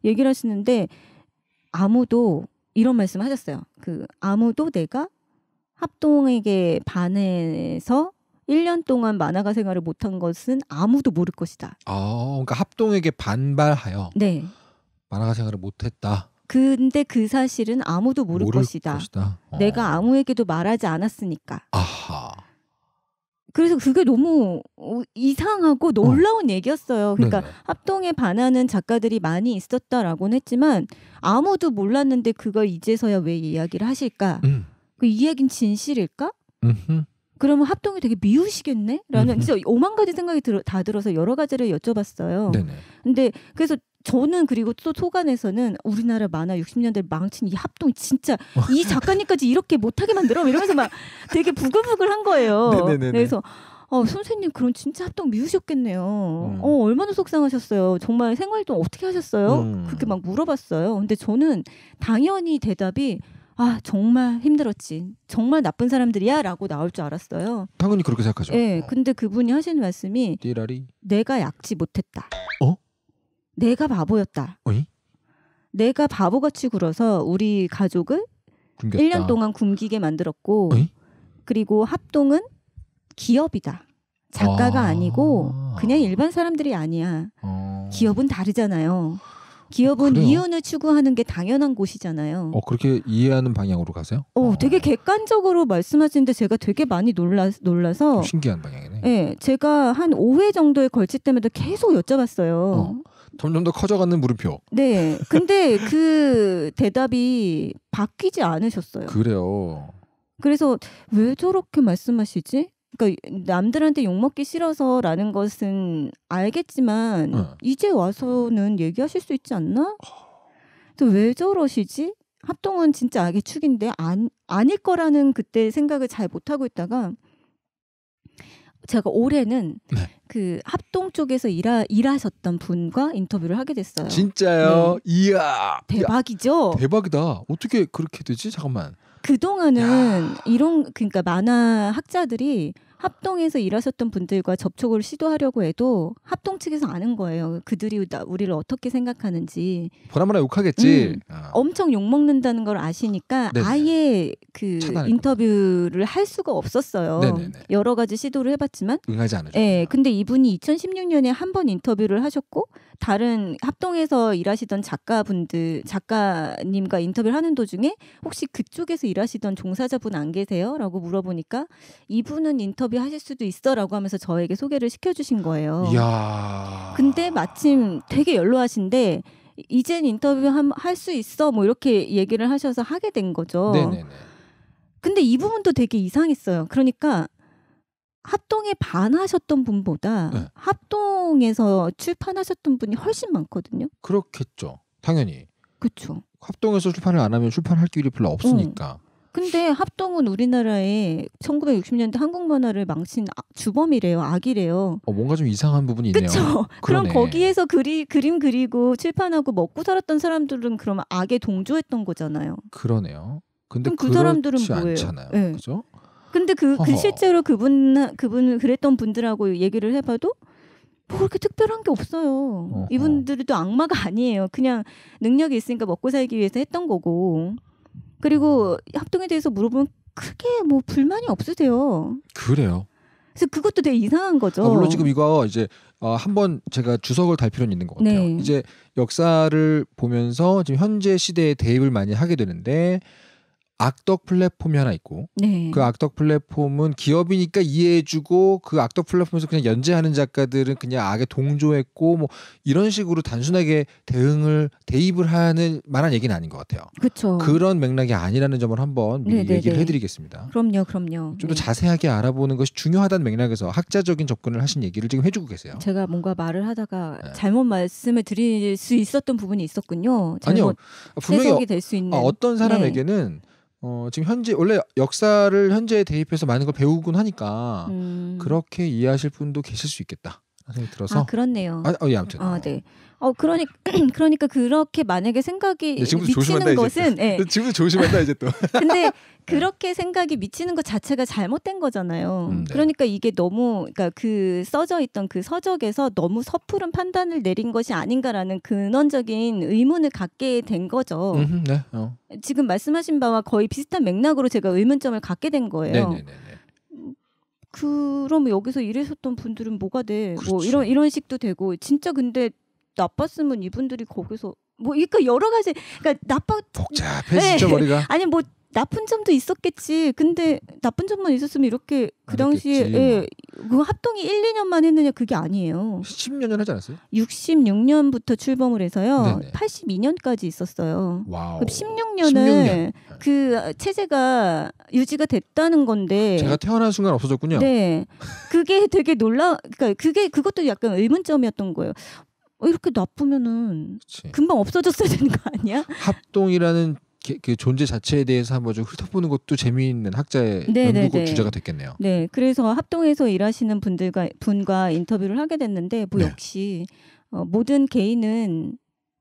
얘기를 하시는데 아무도 이런 말씀 하셨어요. 그 아무도 내가 합동에게 반해서 1년 동안 만화가 생활을 못한 것은 아무도 모를 것이다. 아, 그러니까 합동에게 반발하여 네. 만화가 생활을 못했다. 근데 그 사실은 아무도 모를, 모를 것이다. 것이다. 어. 내가 아무에게도 말하지 않았으니까. 아하. 그래서 그게 너무 어, 이상하고 어. 놀라운 어. 얘기였어요. 그러니까 네네. 합동에 반하는 작가들이 많이 있었다라고는 했지만 아무도 몰랐는데 그걸 이제서야 왜 이야기를 하실까? 음. 그 이야기는 진실일까? 음흠. 그러면 합동이 되게 미우시겠네? 라는 진짜 오만 가지 생각이 들어, 다 들어서 여러 가지를 여쭤봤어요. 네네. 근데 그래서 저는 그리고 또 소관에서는 우리나라 만화 6 0년대 망친 이 합동 진짜 이 작가님까지 이렇게 못하게 만들어 이러면서 막 되게 부글부글 한 거예요. 네네네네. 그래서 어, 선생님 그럼 진짜 합동 미우셨겠네요. 음. 어, 얼마나 속상하셨어요. 정말 생활동 어떻게 하셨어요? 음. 그렇게 막 물어봤어요. 근데 저는 당연히 대답이 아 정말 힘들었지 정말 나쁜 사람들이야라고 나올 줄 알았어요. 당연히 그렇게 생각하죠. 네, 근데 그분이 하신 말씀이 띠라리 내가 약지 못했다. 어? 내가 바보였다. 어이? 내가 바보같이 굴어서 우리 가족을 굶겼다. 1년 동안 굶기게 만들었고 어이? 그리고 합동은 기업이다. 작가가 아... 니고 그냥 일반 사람들이 아니야. 어... 기업은 다르잖아요. 기업은 어, 이윤을 추구하는 게 당연한 곳이잖아요. 어 그렇게 이해하는 방향으로 가세요? 어, 어. 되게 객관적으로 말씀하시는데 제가 되게 많이 놀라 놀라서 신기한 방향이네. 네, 제가 한 5회 정도에 걸칠 때마다 계속 여쭤봤어요. 어. 점점 더 커져가는 물음표. 네. 근데 그 대답이 바뀌지 않으셨어요. 그래요. 그래서 왜 저렇게 말씀하시지? 그러니까 남들한테 욕먹기 싫어서라는 것은 알겠지만 응. 네. 이제 와서는 얘기하실 수 있지 않나? 왜 저러시지? 합동은 진짜 악의 축인데 안, 아닐 거라는 그때 생각을 잘 못하고 있다가 제가 올해는 네. 그 합동 쪽에서 일하, 일하셨던 분과 인터뷰를 하게 됐어요. 진짜요? 네. 이야 대박이죠. 야 대박이다. 어떻게 그렇게 되지? 잠깐만. 그 동안은 이런 그러니까 만화 학자들이 합동에서 일하셨던 분들과 접촉을 시도하려고 해도 합동 측에서 아는 거예요. 그들이 나, 우리를 어떻게 생각하는지. 보나마나 욕하겠지. 음, 어. 엄청 욕 먹는다는 걸 아시니까 네네. 아예 그 인터뷰를 할 수가 없었어요. 네네네. 여러 가지 시도를 해봤지만 응하지 않으죠. 예. 근데 이분이 2016년에 한 번 인터뷰를 하셨고 다른 합동에서 일하시던 작가분들 작가님과 인터뷰를 하는 도중에 혹시 그쪽에서 일하시던 종사자분 안 계세요?라고 물어보니까 이분은 인터뷰 하실 수도 있어라고 하면서 저에게 소개를 시켜주신 거예요. 야. 근데 마침 되게 연로하신데 이젠 인터뷰 할 수 있어 뭐 이렇게 얘기를 하셔서 하게 된 거죠. 네네네. 근데 이 부분도 되게 이상했어요. 그러니까 합동에 반하셨던 분보다 네. 합동에서 출판하셨던 분이 훨씬 많거든요. 그렇겠죠. 당연히. 그렇죠. 합동에서 출판을 안 하면 출판할 길이 별로 없으니까. 응. 어. 근데 합동은 우리나라의 1960년대 한국 만화를 망친 아, 주범이래요, 악이래요. 어, 뭔가 좀 이상한 부분이 있네요. 그렇죠. 그럼 거기에서 그리, 그림 그리고 출판하고 먹고 살았던 사람들은 그러 악에 동조했던 거잖아요. 그러네요. 근데 그 사람들은 뭐예요? 않잖아요. 네. 그죠? 근데 그, 그 실제로 그분 그분 그랬던 분들하고 얘기를 해봐도 뭐 그렇게 특별한 게 없어요. 어허. 이분들도 악마가 아니에요. 그냥 능력이 있으니까 먹고 살기 위해서 했던 거고. 그리고 합동에 대해서 물어보면 크게 뭐 불만이 없으세요. 그래요. 그래서 그것도 되게 이상한 거죠. 아, 물론 지금 이거 이제 어, 아, 한번 제가 주석을 달 필요는 있는 것 같아요. 네. 이제 역사를 보면서 지금 현재 시대에 대입을 많이 하게 되는데 악덕 플랫폼이 하나 있고 네. 그 악덕 플랫폼은 기업이니까 이해해주고 그 악덕 플랫폼에서 그냥 연재하는 작가들은 그냥 악에 동조했고 뭐 이런 식으로 단순하게 대응을 대입을 하는 만한 얘기는 아닌 것 같아요. 그렇죠. 그런 맥락이 아니라는 점을 한번 미리 네네네. 얘기를 해드리겠습니다. 그럼요, 그럼요. 좀더 네. 자세하게 알아보는 것이 중요하다는 맥락에서 학자적인 접근을 하신 얘기를 지금 해주고 계세요. 제가 뭔가 말을 하다가 네. 잘못 말씀을 드릴 수 있었던 부분이 있었군요. 아니요, 분명히 어, 될수 있는. 어떤 사람에게는 네. 어, 지금 현재 원래 역사를 현재에 대입해서 많은 걸 배우곤 하니까 음. 그렇게 이해하실 분도 계실 수 있겠다. 생각이 들어서 아, 그렇네요. 아, 어, 예, 아무튼. 아, 네. 어 그러니 까 그러니까 그렇게 만약에 생각이 네, 미치는 것은 예. 네. 지금도 조심한다 이제 또. 근데 네. 그렇게 생각이 미치는 것 자체가 잘못된 거잖아요. 음, 네. 그러니까 이게 너무 그러니까 그 써져 있던 그 서적에서 너무 섣부른 판단을 내린 것이 아닌가라는 근원적인 의문을 갖게 된 거죠. 음, 네. 어. 지금 말씀하신 바와 거의 비슷한 맥락으로 제가 의문점을 갖게 된 거예요. 그럼 여기서 일했었던 분들은 뭐가 돼? 뭐 그렇죠. 뭐 이런 이런 식도 되고 진짜 근데 나빴으면 이분들이 거기서 뭐 그러니까 여러 가지 그러니까 나빠 복잡해지죠 네. 머리가 아니 뭐 나쁜 점도 있었겠지. 근데 나쁜 점만 있었으면 이렇게 그 당시에 예, 그 합동이 1, 2년만 했느냐 그게 아니에요. 10년을 하지 않았어요? 66년부터 출범을 해서요. 네네. 82년까지 있었어요. 와우. 그럼 16년은 16년. 그 체제가 유지가 됐다는 건데 제가 태어난 순간 없어졌군요. 네. 그게 되게 놀라 그러니까 그게 그것도 약간 의문점이었던 거예요. 어, 이렇게 나쁘면은 그치. 금방 없어졌어야 되는 거 아니야? 합동이라는 게, 그 존재 자체에 대해서 한번 좀 훑어보는 것도 재미있는 학자의 네, 네, 연구 네. 주제가 됐겠네요. 네, 그래서 합동에서 일하시는 분들과 분과 인터뷰를 하게 됐는데 뭐 네. 역시 어, 모든 개인은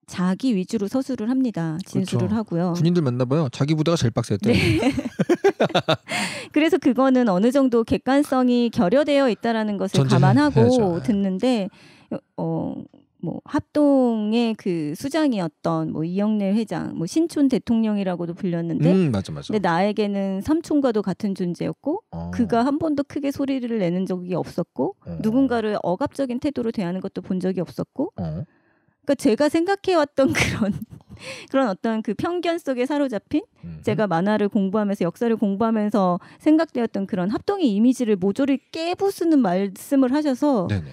자기 위주로 서술을 합니다. 진술을 그렇죠. 하고요. 군인들 만나봐요. 자기 부대가 제일 빡세대. 네. 그래서 그거는 어느 정도 객관성이 결여되어 있다라는 것을 감안하고 해야죠. 듣는데 어뭐 합동의 그 수장이었던 뭐 이영래 회장, 뭐 신촌 대통령이라고도 불렸는데, 음, 맞아, 맞아. 근데 나에게는 삼촌과도 같은 존재였고, 어. 그가 한 번도 크게 소리를 내는 적이 없었고, 어. 누군가를 억압적인 태도로 대하는 것도 본 적이 없었고, 어. 그러니까 제가 생각해왔던 그런 그런 어떤 그 편견 속에 사로잡힌 음. 제가 만화를 공부하면서 역사를 공부하면서 생각되었던 그런 합동의 이미지를 모조리 깨부수는 말씀을 하셔서. 네네.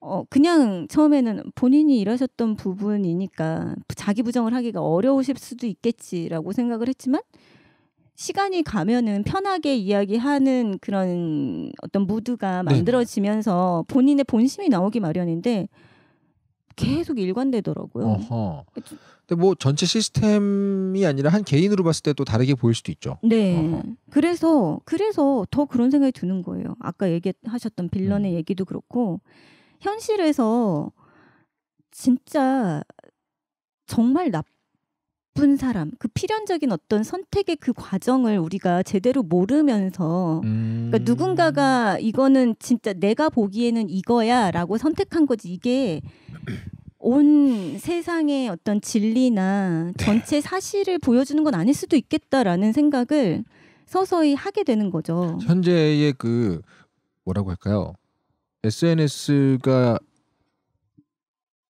어, 그냥 처음에는 본인이 일하셨던 부분이니까 자기 부정을 하기가 어려우실 수도 있겠지라고 생각을 했지만 시간이 가면은 편하게 이야기하는 그런 어떤 무드가 네. 만들어지면서 네. 본인의 본심이 나오기 마련인데 계속 일관되더라고요. 어허. 근데 뭐 전체 시스템이 아니라 한 개인으로 봤을 때 또 다르게 보일 수도 있죠. 네. 어허. 그래서 그래서 더 그런 생각이 드는 거예요. 아까 얘기하셨던 빌런의 음. 얘기도 그렇고 현실에서 진짜 정말 나쁜 사람 그 필연적인 어떤 선택의 그 과정을 우리가 제대로 모르면서 음... 그러니까 누군가가 음. 이거는 진짜 내가 보기에는 이거야라고 선택한 거지 이게 온 세상의 어떤 진리나 네. 전체 사실을 보여주는 건 아닐 수도 있겠다라는 생각을 서서히 하게 되는 거죠. 현재의 그 뭐라고 할까요? SNS가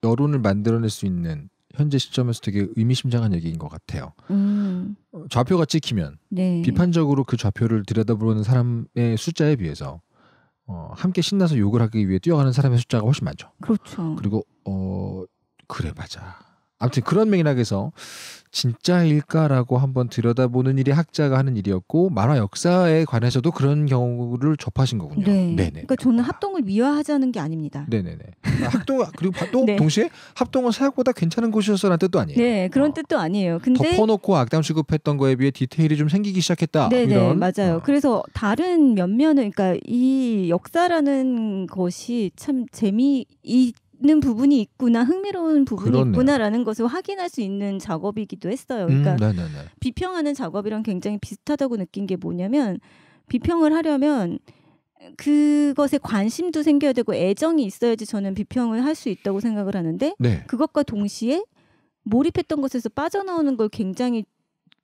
여론을 만들어낼 수 있는 현재 시점에서 되게 의미심장한 얘기인 것 같아요. 음. 어, 좌표가 찍히면 네. 비판적으로 그 좌표를 들여다보는 사람의 숫자에 비해서 어, 함께 신나서 욕을 하기 위해 뛰어가는 사람의 숫자가 훨씬 많죠. 그렇죠. 그리고 어 그래 맞아. 아무튼 그런 맥락에서 진짜일까라고 한번 들여다보는 일이 학자가 하는 일이었고 만화 역사에 관해서도 그런 경우를 접하신 거군요. 네. 네네. 그러니까 저는 합동을 미화하자는 게 아닙니다. 네네네. 합동 그리고 또 네. 동시에 합동은 생각보다 괜찮은 곳이었어라는 뜻도 아니에요. 네, 그런 어. 뜻도 아니에요. 근데 덮어놓고 악담 취급했던 거에 비해 디테일이 좀 생기기 시작했다. 네네, 네, 이런. 맞아요. 어. 그래서 다른 면면은 그러니까 이 역사라는 것이 참 재미 이 있는 부분이 있구나 흥미로운 부분이 그렇네요. 있구나라는 것을 확인할 수 있는 작업이기도 했어요. 그러니까 음, 비평하는 작업이랑 굉장히 비슷하다고 느낀 게 뭐냐면 비평을 하려면 그것에 관심도 생겨야 되고 애정이 있어야지 저는 비평을 할 수 있다고 생각을 하는데 네. 그것과 동시에 몰입했던 것에서 빠져나오는 걸 굉장히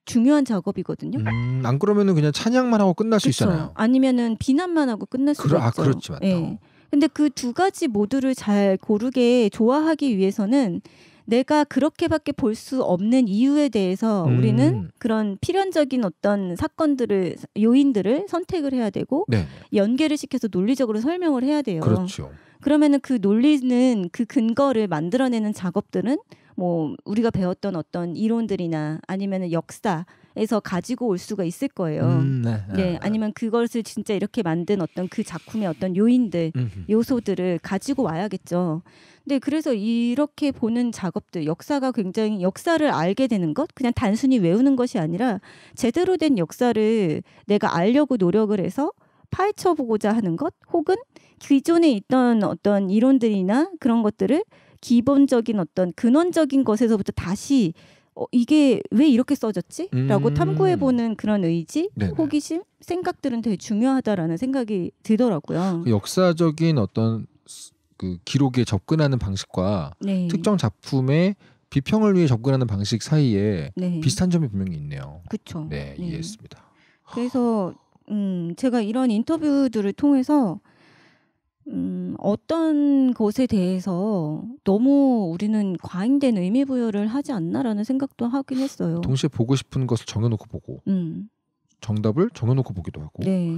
중요한 작업이거든요. 음, 안 그러면은 그냥 찬양만 하고 끝날 그쵸? 수 있잖아요. 아니면은 비난만 하고 끝날 수 그러, 있죠. 아, 그렇지 맞다. 네. 근데 그 두 가지 모두를 잘 고르게 좋아하기 위해서는 내가 그렇게밖에 볼 수 없는 이유에 대해서 음. 우리는 그런 필연적인 어떤 사건들을 요인들을 선택을 해야 되고 네. 연계를 시켜서 논리적으로 설명을 해야 돼요. 그렇죠. 그러면은 그 논리는 그 근거를 만들어내는 작업들은 뭐 우리가 배웠던 어떤 이론들이나 아니면은 역사 에서 가지고 올 수가 있을 거예요. 음, 네, 네, 네, 네, 아니면 그것을 진짜 이렇게 만든 어떤 그 작품의 어떤 요인들, 음흠. 요소들을 가지고 와야겠죠. 근 그래서 이렇게 보는 작업들, 역사가 굉장히 역사를 알게 되는 것, 그냥 단순히 외우는 것이 아니라 제대로 된 역사를 내가 알려고 노력을 해서 파헤쳐 보고자 하는 것, 혹은 기존에 있던 어떤 이론들이나 그런 것들을 기본적인 어떤 근원적인 것에서부터 다시 어, 이게 왜 이렇게 써졌지? 음. 라고 탐구해보는 그런 의지, 네네. 호기심, 생각들은 되게 중요하다라는 생각이 들더라고요. 그 역사적인 어떤 그 기록에 접근하는 방식과 네. 특정 작품의 비평을 위해 접근하는 방식 사이에 네. 비슷한 점이 분명히 있네요. 그렇죠. 네, 이해했습니다. 그래서 음, 제가 이런 인터뷰들을 통해서 음, 어떤 것에 대해서 너무 우리는 과잉된 의미 부여를 하지 않나라는 생각도 하긴 했어요. 동시에 보고 싶은 것을 정해놓고 보고 음. 정답을 정해놓고 보기도 하고. 네.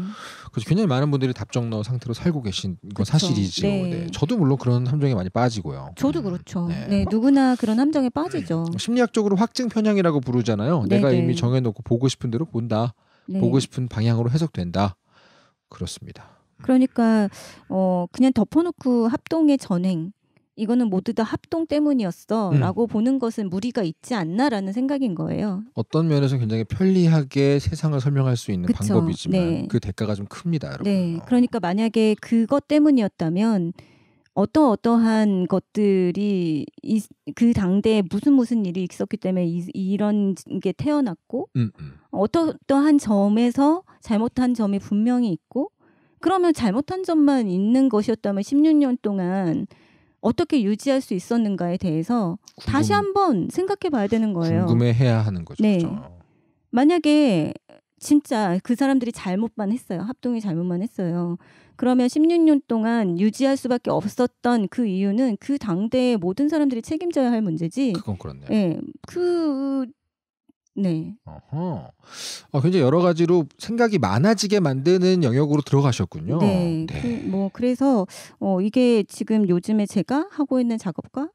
그래서 굉장히 많은 분들이 답정너 상태로 살고 계신 건 그쵸. 사실이죠. 네. 네. 저도 물론 그런 함정에 많이 빠지고요. 저도 그렇죠. 네. 네 누구나 그런 함정에 빠지죠. 네. 심리학적으로 확증 편향이라고 부르잖아요. 네, 내가 네. 이미 정해놓고 보고 싶은 대로 본다. 보고 싶은 방향으로 해석된다. 그렇습니다. 그러니까 어 그냥 덮어놓고 합동의 전행 이거는 모두 다 합동 때문이었어라고 음. 보는 것은 무리가 있지 않나라는 생각인 거예요. 어떤 면에서 굉장히 편리하게 세상을 설명할 수 있는 그쵸. 방법이지만 네. 그 대가가 좀 큽니다, 여러분. 네, 어. 그러니까 만약에 그것 때문이었다면 어떠 어떠한 것들이 이, 그 당대에 무슨 무슨 일이 있었기 때문에 이, 런게 태어났고 음, 음. 어떠 어떠한 점에서 잘못한 점이 분명히 있고 그러면 잘못한 점만 있는 것이었다면 16년 동안 어떻게 유지할 수 있었는가에 대해서 궁금, 다시 한번 생각해 봐야 되는 거예요. 궁금해해야 하는 거죠. 네. 그렇죠. 만약에 진짜 그 사람들이 잘못만 했어요. 합동이 잘못만 했어요. 그러면 16년 동안 유지할 수밖에 없었던 그 이유는 그 당대의 모든 사람들이 책임져야 할 문제지. 그건 그렇네요. 네, 그 네. 어허. 어, 아, 굉장히 여러 가지로 생각이 많아지게 만드는 영역으로 들어가셨군요. 네. 네. 그, 뭐 그래서 어, 이게 지금 요즘에 제가 하고 있는 작업과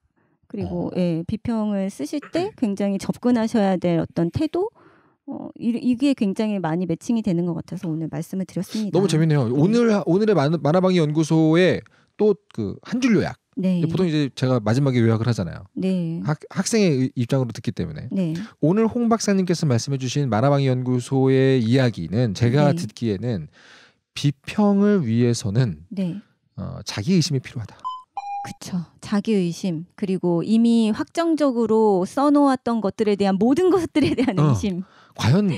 그리고 어. 예, 비평을 쓰실 때 굉장히 접근하셔야 될 어떤 태도 어, 이, 게 굉장히 많이 매칭이 되는 것 같아서 오늘 말씀을 드렸습니다. 너무 재밌네요. 오늘 오늘의 만화방위 연구소의 또그 한줄 요약. 네. 보통 이제 제가 마지막에 요약을 하잖아요. 네. 학, 학생의 입장으로 듣기 때문에 네. 오늘 홍 박사님께서 말씀해주신 마라방이 연구소의 이야기는 제가 네. 듣기에는 비평을 위해서는 네. 어, 자기 의심이 필요하다. 그쵸. 자기 의심 그리고 이미 확정적으로 써놓았던 것들에 대한 모든 것들에 대한 어. 의심. 과연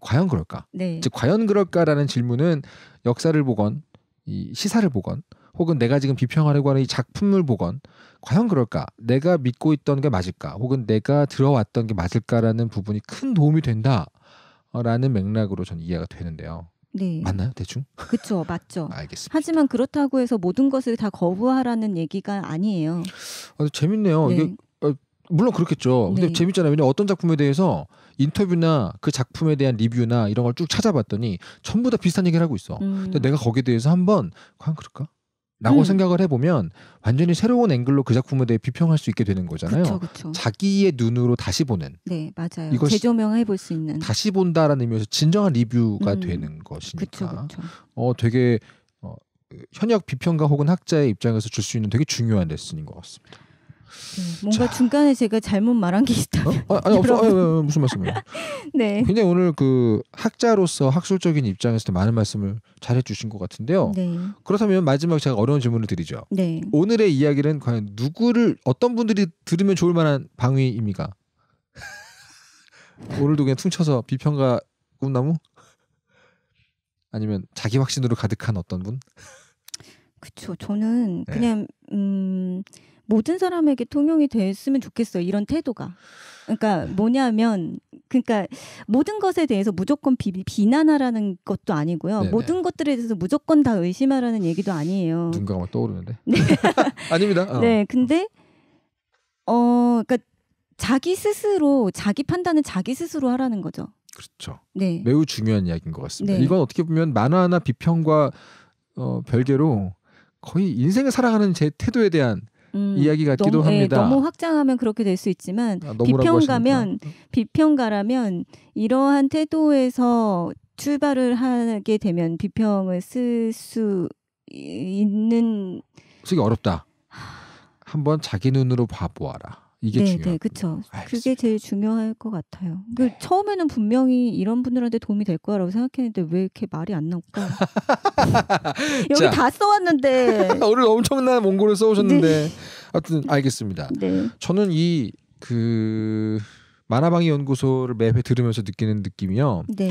과연 그럴까? 네. 즉 과연 그럴까라는 질문은 역사를 보건 이 시사를 보건 혹은 내가 지금 비평하려고 하는 이 작품을 보건 과연 그럴까? 내가 믿고 있던 게 맞을까? 혹은 내가 들어왔던 게 맞을까라는 부분이 큰 도움이 된다라는 맥락으로 전 이해가 되는데요. 네. 맞나요, 대충? 그렇죠, 맞죠. 알겠습니다. 하지만 그렇다고 해서 모든 것을 다 거부하라는 얘기가 아니에요. 아, 재밌네요. 네. 이게 어, 물론 그렇겠죠. 근데 네. 재밌잖아요. 왜냐 어떤 작품에 대해서 인터뷰나 그 작품에 대한 리뷰나 이런 걸 쭉 찾아봤더니 전부 다 비슷한 얘기를 하고 있어. 음. 근데 내가 거기에 대해서 한번 과연 그럴까? 라고 음. 생각을 해보면 완전히 새로운 앵글로 그 작품에 대해 비평할 수 있게 되는 거잖아요. 그쵸, 그쵸. 자기의 눈으로 다시 보는. 네, 맞아요. 이것 재조명해 볼 수 있는. 다시 본다라는 의미에서 진정한 리뷰가 음. 되는 것이니까. 그쵸, 어, 되게 어, 현역 비평가 혹은 학자의 입장에서 줄 수 있는 되게 중요한 레슨인 것 같습니다. 음, 뭔가 자. 중간에 제가 잘못 말한 게 있다면 어? 아, 아니 없어 아, 아, 무슨 말씀이에요? 네. 굉장히 오늘 그 학자로서 학술적인 입장에서 많은 말씀을 잘 해주신 것 같은데요. 네. 그렇다면 마지막 제가 어려운 질문을 드리죠. 네. 오늘의 이야기는 과연 누구를 어떤 분들이 들으면 좋을 만한 방위입니까? 오늘도 그냥 퉁쳐서 비평가 꿈나무? 아니면 자기 확신으로 가득한 어떤 분? 그쵸. 저는 네. 그냥 네. 음. 모든 사람에게 통용이 됐으면 좋겠어요. 이런 태도가. 그러니까 뭐냐면 그러니까 모든 것에 대해서 무조건 비, 비난하라는 것도 아니고요. 네네. 모든 것들에 대해서 무조건 다 의심하라는 얘기도 아니에요. 눈 감아 떠오르는데. 네. 아닙니다. 어. 네, 근데 어 그러니까 자기 스스로 자기 판단은 자기 스스로 하라는 거죠. 그렇죠. 네. 매우 중요한 이야기인 것 같습니다. 네. 이건 어떻게 보면 만화나 비평과 어, 별개로 거의 인생을 살아가는 제 태도에 대한 음, 이야기 같기도 너무, 예, 합니다. 예, 너무 확장하면 그렇게 될 수 있지만 아, 비평가면 비평가라면 이러한 태도에서 출발을 하게 되면 비평을 쓸 수 있는 쓰기 어렵다. 한번 자기 눈으로 봐보아라. 이게 네, 중요해요. 네, 그렇죠. 그게 제일 중요할 것 같아요. 그 네. 그 처음에는 분명히 이런 분들한테 도움이 될 거라고 생각했는데 왜 이렇게 말이 안 나올까? 여기 자. 다 써왔는데 오늘 엄청난 몽골을 써오셨는데 네. 하여튼 알겠습니다. 네. 저는 이그 만화방위 연구소를 매회 들으면서 느끼는 느낌이요. 네.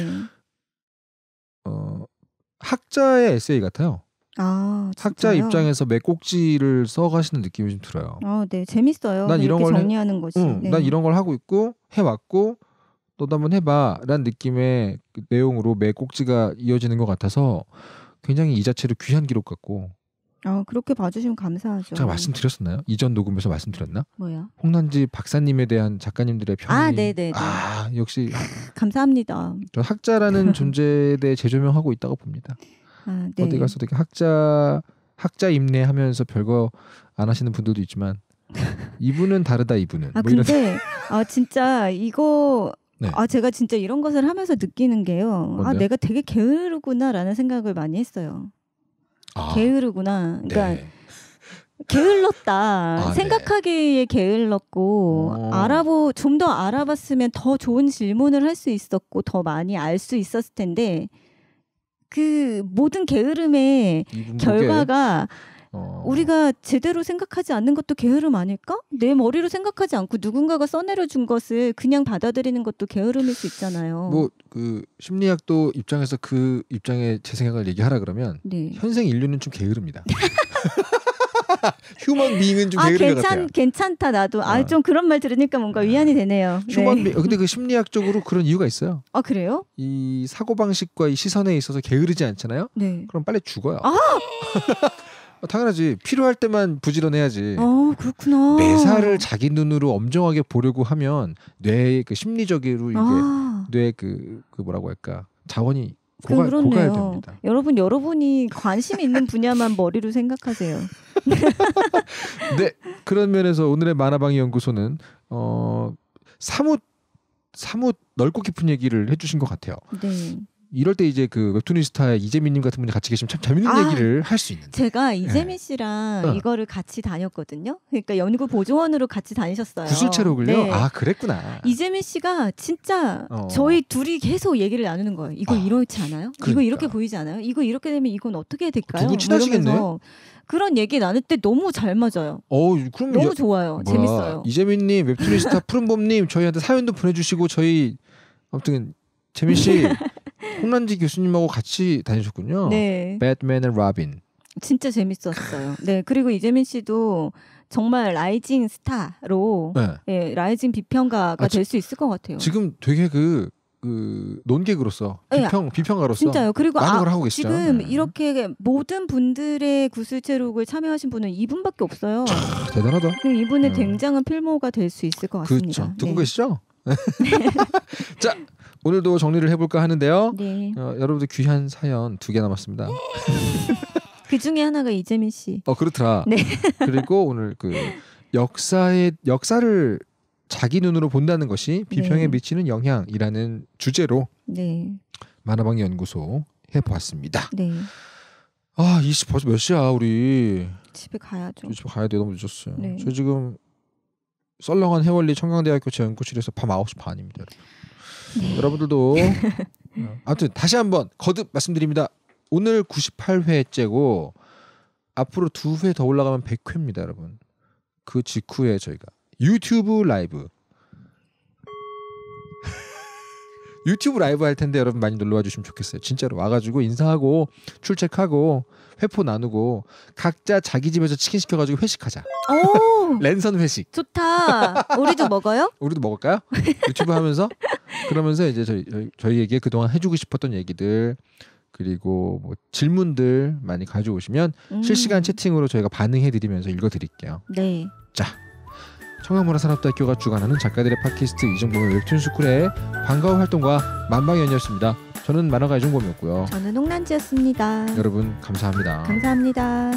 어, 학자의 에세이 같아요. 아, 학자 입장에서 맥꼭지를 써가시는 느낌이 좀 들어요. 아, 네, 재밌어요. 난 네, 이런 걸 정리하는 해, 거지. 응, 네. 난 이런 걸 하고 있고 해왔고 너도 한번 해봐라는 느낌의 그 내용으로 맥꼭지가 이어지는 것 같아서 굉장히 이자체를 귀한 기록 같고. 아, 그렇게 봐주시면 감사하죠. 제가 말씀드렸었나요? 이전 녹음에서 말씀드렸나? 뭐야? 홍난지 박사님에 대한 작가님들의 평이. 아, 네, 네, 아, 역시. 감사합니다. 학자라는 존재에 대해 재조명하고 있다고 봅니다. 아, 네. 어디 가서 되게 학자 학자 임례하면서 별거 안 하시는 분들도 있지만 이분은 다르다 이분은. 아뭐 근데 아 진짜 이거 네. 아 제가 진짜 이런 것을 하면서 느끼는 게요. 아, 뭔데요? 아 내가 되게 게으르구나라는 생각을 많이 했어요. 아. 게으르구나. 그러니까 네. 게을렀다. 아, 네. 생각하기에 네. 게을렀고 오. 어. 알아보 좀더 알아봤으면 더 좋은 질문을 할 수 있었고 더 많이 알 수 있었을 텐데 그 모든 게으름의 결과가 어... 우리가 제대로 생각하지 않는 것도 게으름 아닐까? 내 머리로 생각하지 않고 누군가가 써내려 준 것을 그냥 받아들이는 것도 게으름일 수 있잖아요. 뭐 그 심리학도 입장에서 그 입장에 제 생각을 얘기하라 그러면 네. 현생 인류는 좀 게으릅니다. 휴먼 미은좀 아, 괜찮, 같아요. 괜찮다 나도. 어. 아, 아좀 그런 말 들으니까 뭔가 네. 위안이 되네요. 휴먼 네. 빙. 근데 그 심리학적으로 그런 이유가 있어요. 아 그래요? 이 사고 방식과 이 시선에 있어서 게으르지 않잖아요. 네. 그럼 빨리 죽어요. 아! 당연하지 필요할 때만 부지런해야지. 어 그렇구나. 매사를 자기 눈으로 엄정하게 보려고 하면 뇌의 그 심리적으로 이게 아. 뇌의 그, 그 뭐라고 할까 자원이 고가, 그렇네요. 됩니다. 여러분 여러분이 관심 있는 분야만 머리로 생각하세요. 네 그런 면에서 오늘의 만화방위 연구소는 어 사뭇 사뭇 넓고 깊은 얘기를 해주신 것 같아요. 네. 이럴 때 이제 그 웹툰니스타의 이재민님 같은 분이 같이 계시면 참 재밌는 아, 얘기를 할 수 있는데 제가 예. 이재민 씨랑 네. 이거를 같이 다녔거든요. 그러니까 연구 보조원으로 같이 다니셨어요. 구슬체록을요? 네. 아 그랬구나. 이재민 씨가 진짜 어. 저희 둘이 계속 얘기를 나누는 거예요. 이거 아, 이렇지 않아요? 그러니까. 이거 이렇게 보이지 않아요? 이거 이렇게 되면 이건 어떻게 될까요? 두분 친하시겠네. 요 뭐 그런 얘기 나눌 때 너무 잘 맞아요. 어, 그럼 너무 여, 좋아요. 뭐야. 재밌어요. 이재민님, 웹툰니스타 푸른봄님 저희한테 사연도 보내주시고 저희 아무튼 재민 씨 홈런지 교수님하고 같이 다니셨군요. 네. 배트맨 앤 로빈. 진짜 재밌었어요. 네, 그리고 이재민 씨도 정말 라이징 스타로 네. 예, 라이징 비평가가 아, 될수 있을 것 같아요. 지금 되게 그, 그 논객으로서 예, 비평 네, 비평가로서 진짜요. 그리고 아, 하고 계시죠. 지금 네. 이렇게 모든 분들의 구슬체록을 참여하신 분은 이분밖에 없어요. 차, 대단하다. 예, 이분의 음. 굉장한 필모가 될 수 있을 것 같습니다. 그렇죠. 듣고 네. 계시죠? 자, 오늘도 정리를 해볼까 하는데요. 네. 어, 여러분들 귀한 사연 두 개 남았습니다. 네. 그 중에 하나가 이재민 씨. 어 그렇더라. 네. 그리고 오늘 그 역사의 역사를 자기 눈으로 본다는 것이 비평에 네. 미치는 영향이라는 주제로 네. 만화방 연구소 해보았습니다. 네. 아, 이십 벌써 몇 시야 우리? 집에 가야죠. 집에 가야 돼 너무 늦었어요. 네. 저 지금 썰렁한 해월리 청강대학교 제 연구실에서 밤 9시 반입니다. 여러분. 음, 여러분들도 아무튼 다시 한번 거듭 말씀드립니다. 오늘 98회째고 앞으로 두 회 더 올라가면 100회입니다, 여러분. 그 직후에 저희가 유튜브 라이브 유튜브 라이브 할 텐데 여러분 많이 놀러 와 주시면 좋겠어요. 진짜로 와가지고 인사하고 출첵하고 회포 나누고 각자 자기 집에서 치킨 시켜가지고 회식하자. 랜선 회식. 좋다. 우리도 먹어요? 우리도 먹을까요? 유튜브 하면서 그러면서 이제 저희 저희에게 그동안 해주고 싶었던 얘기들 그리고 뭐 질문들 많이 가져오시면 음. 실시간 채팅으로 저희가 반응해드리면서 읽어드릴게요. 네. 자 청양문화산업대학교가 주관하는 작가들의 팟캐스트 이정범의 웹툰 스쿨의 방과후 활동과 만방연이었습니다. 저는 만화가 이정범이었고요. 저는 홍란지였습니다. 여러분 감사합니다. 감사합니다.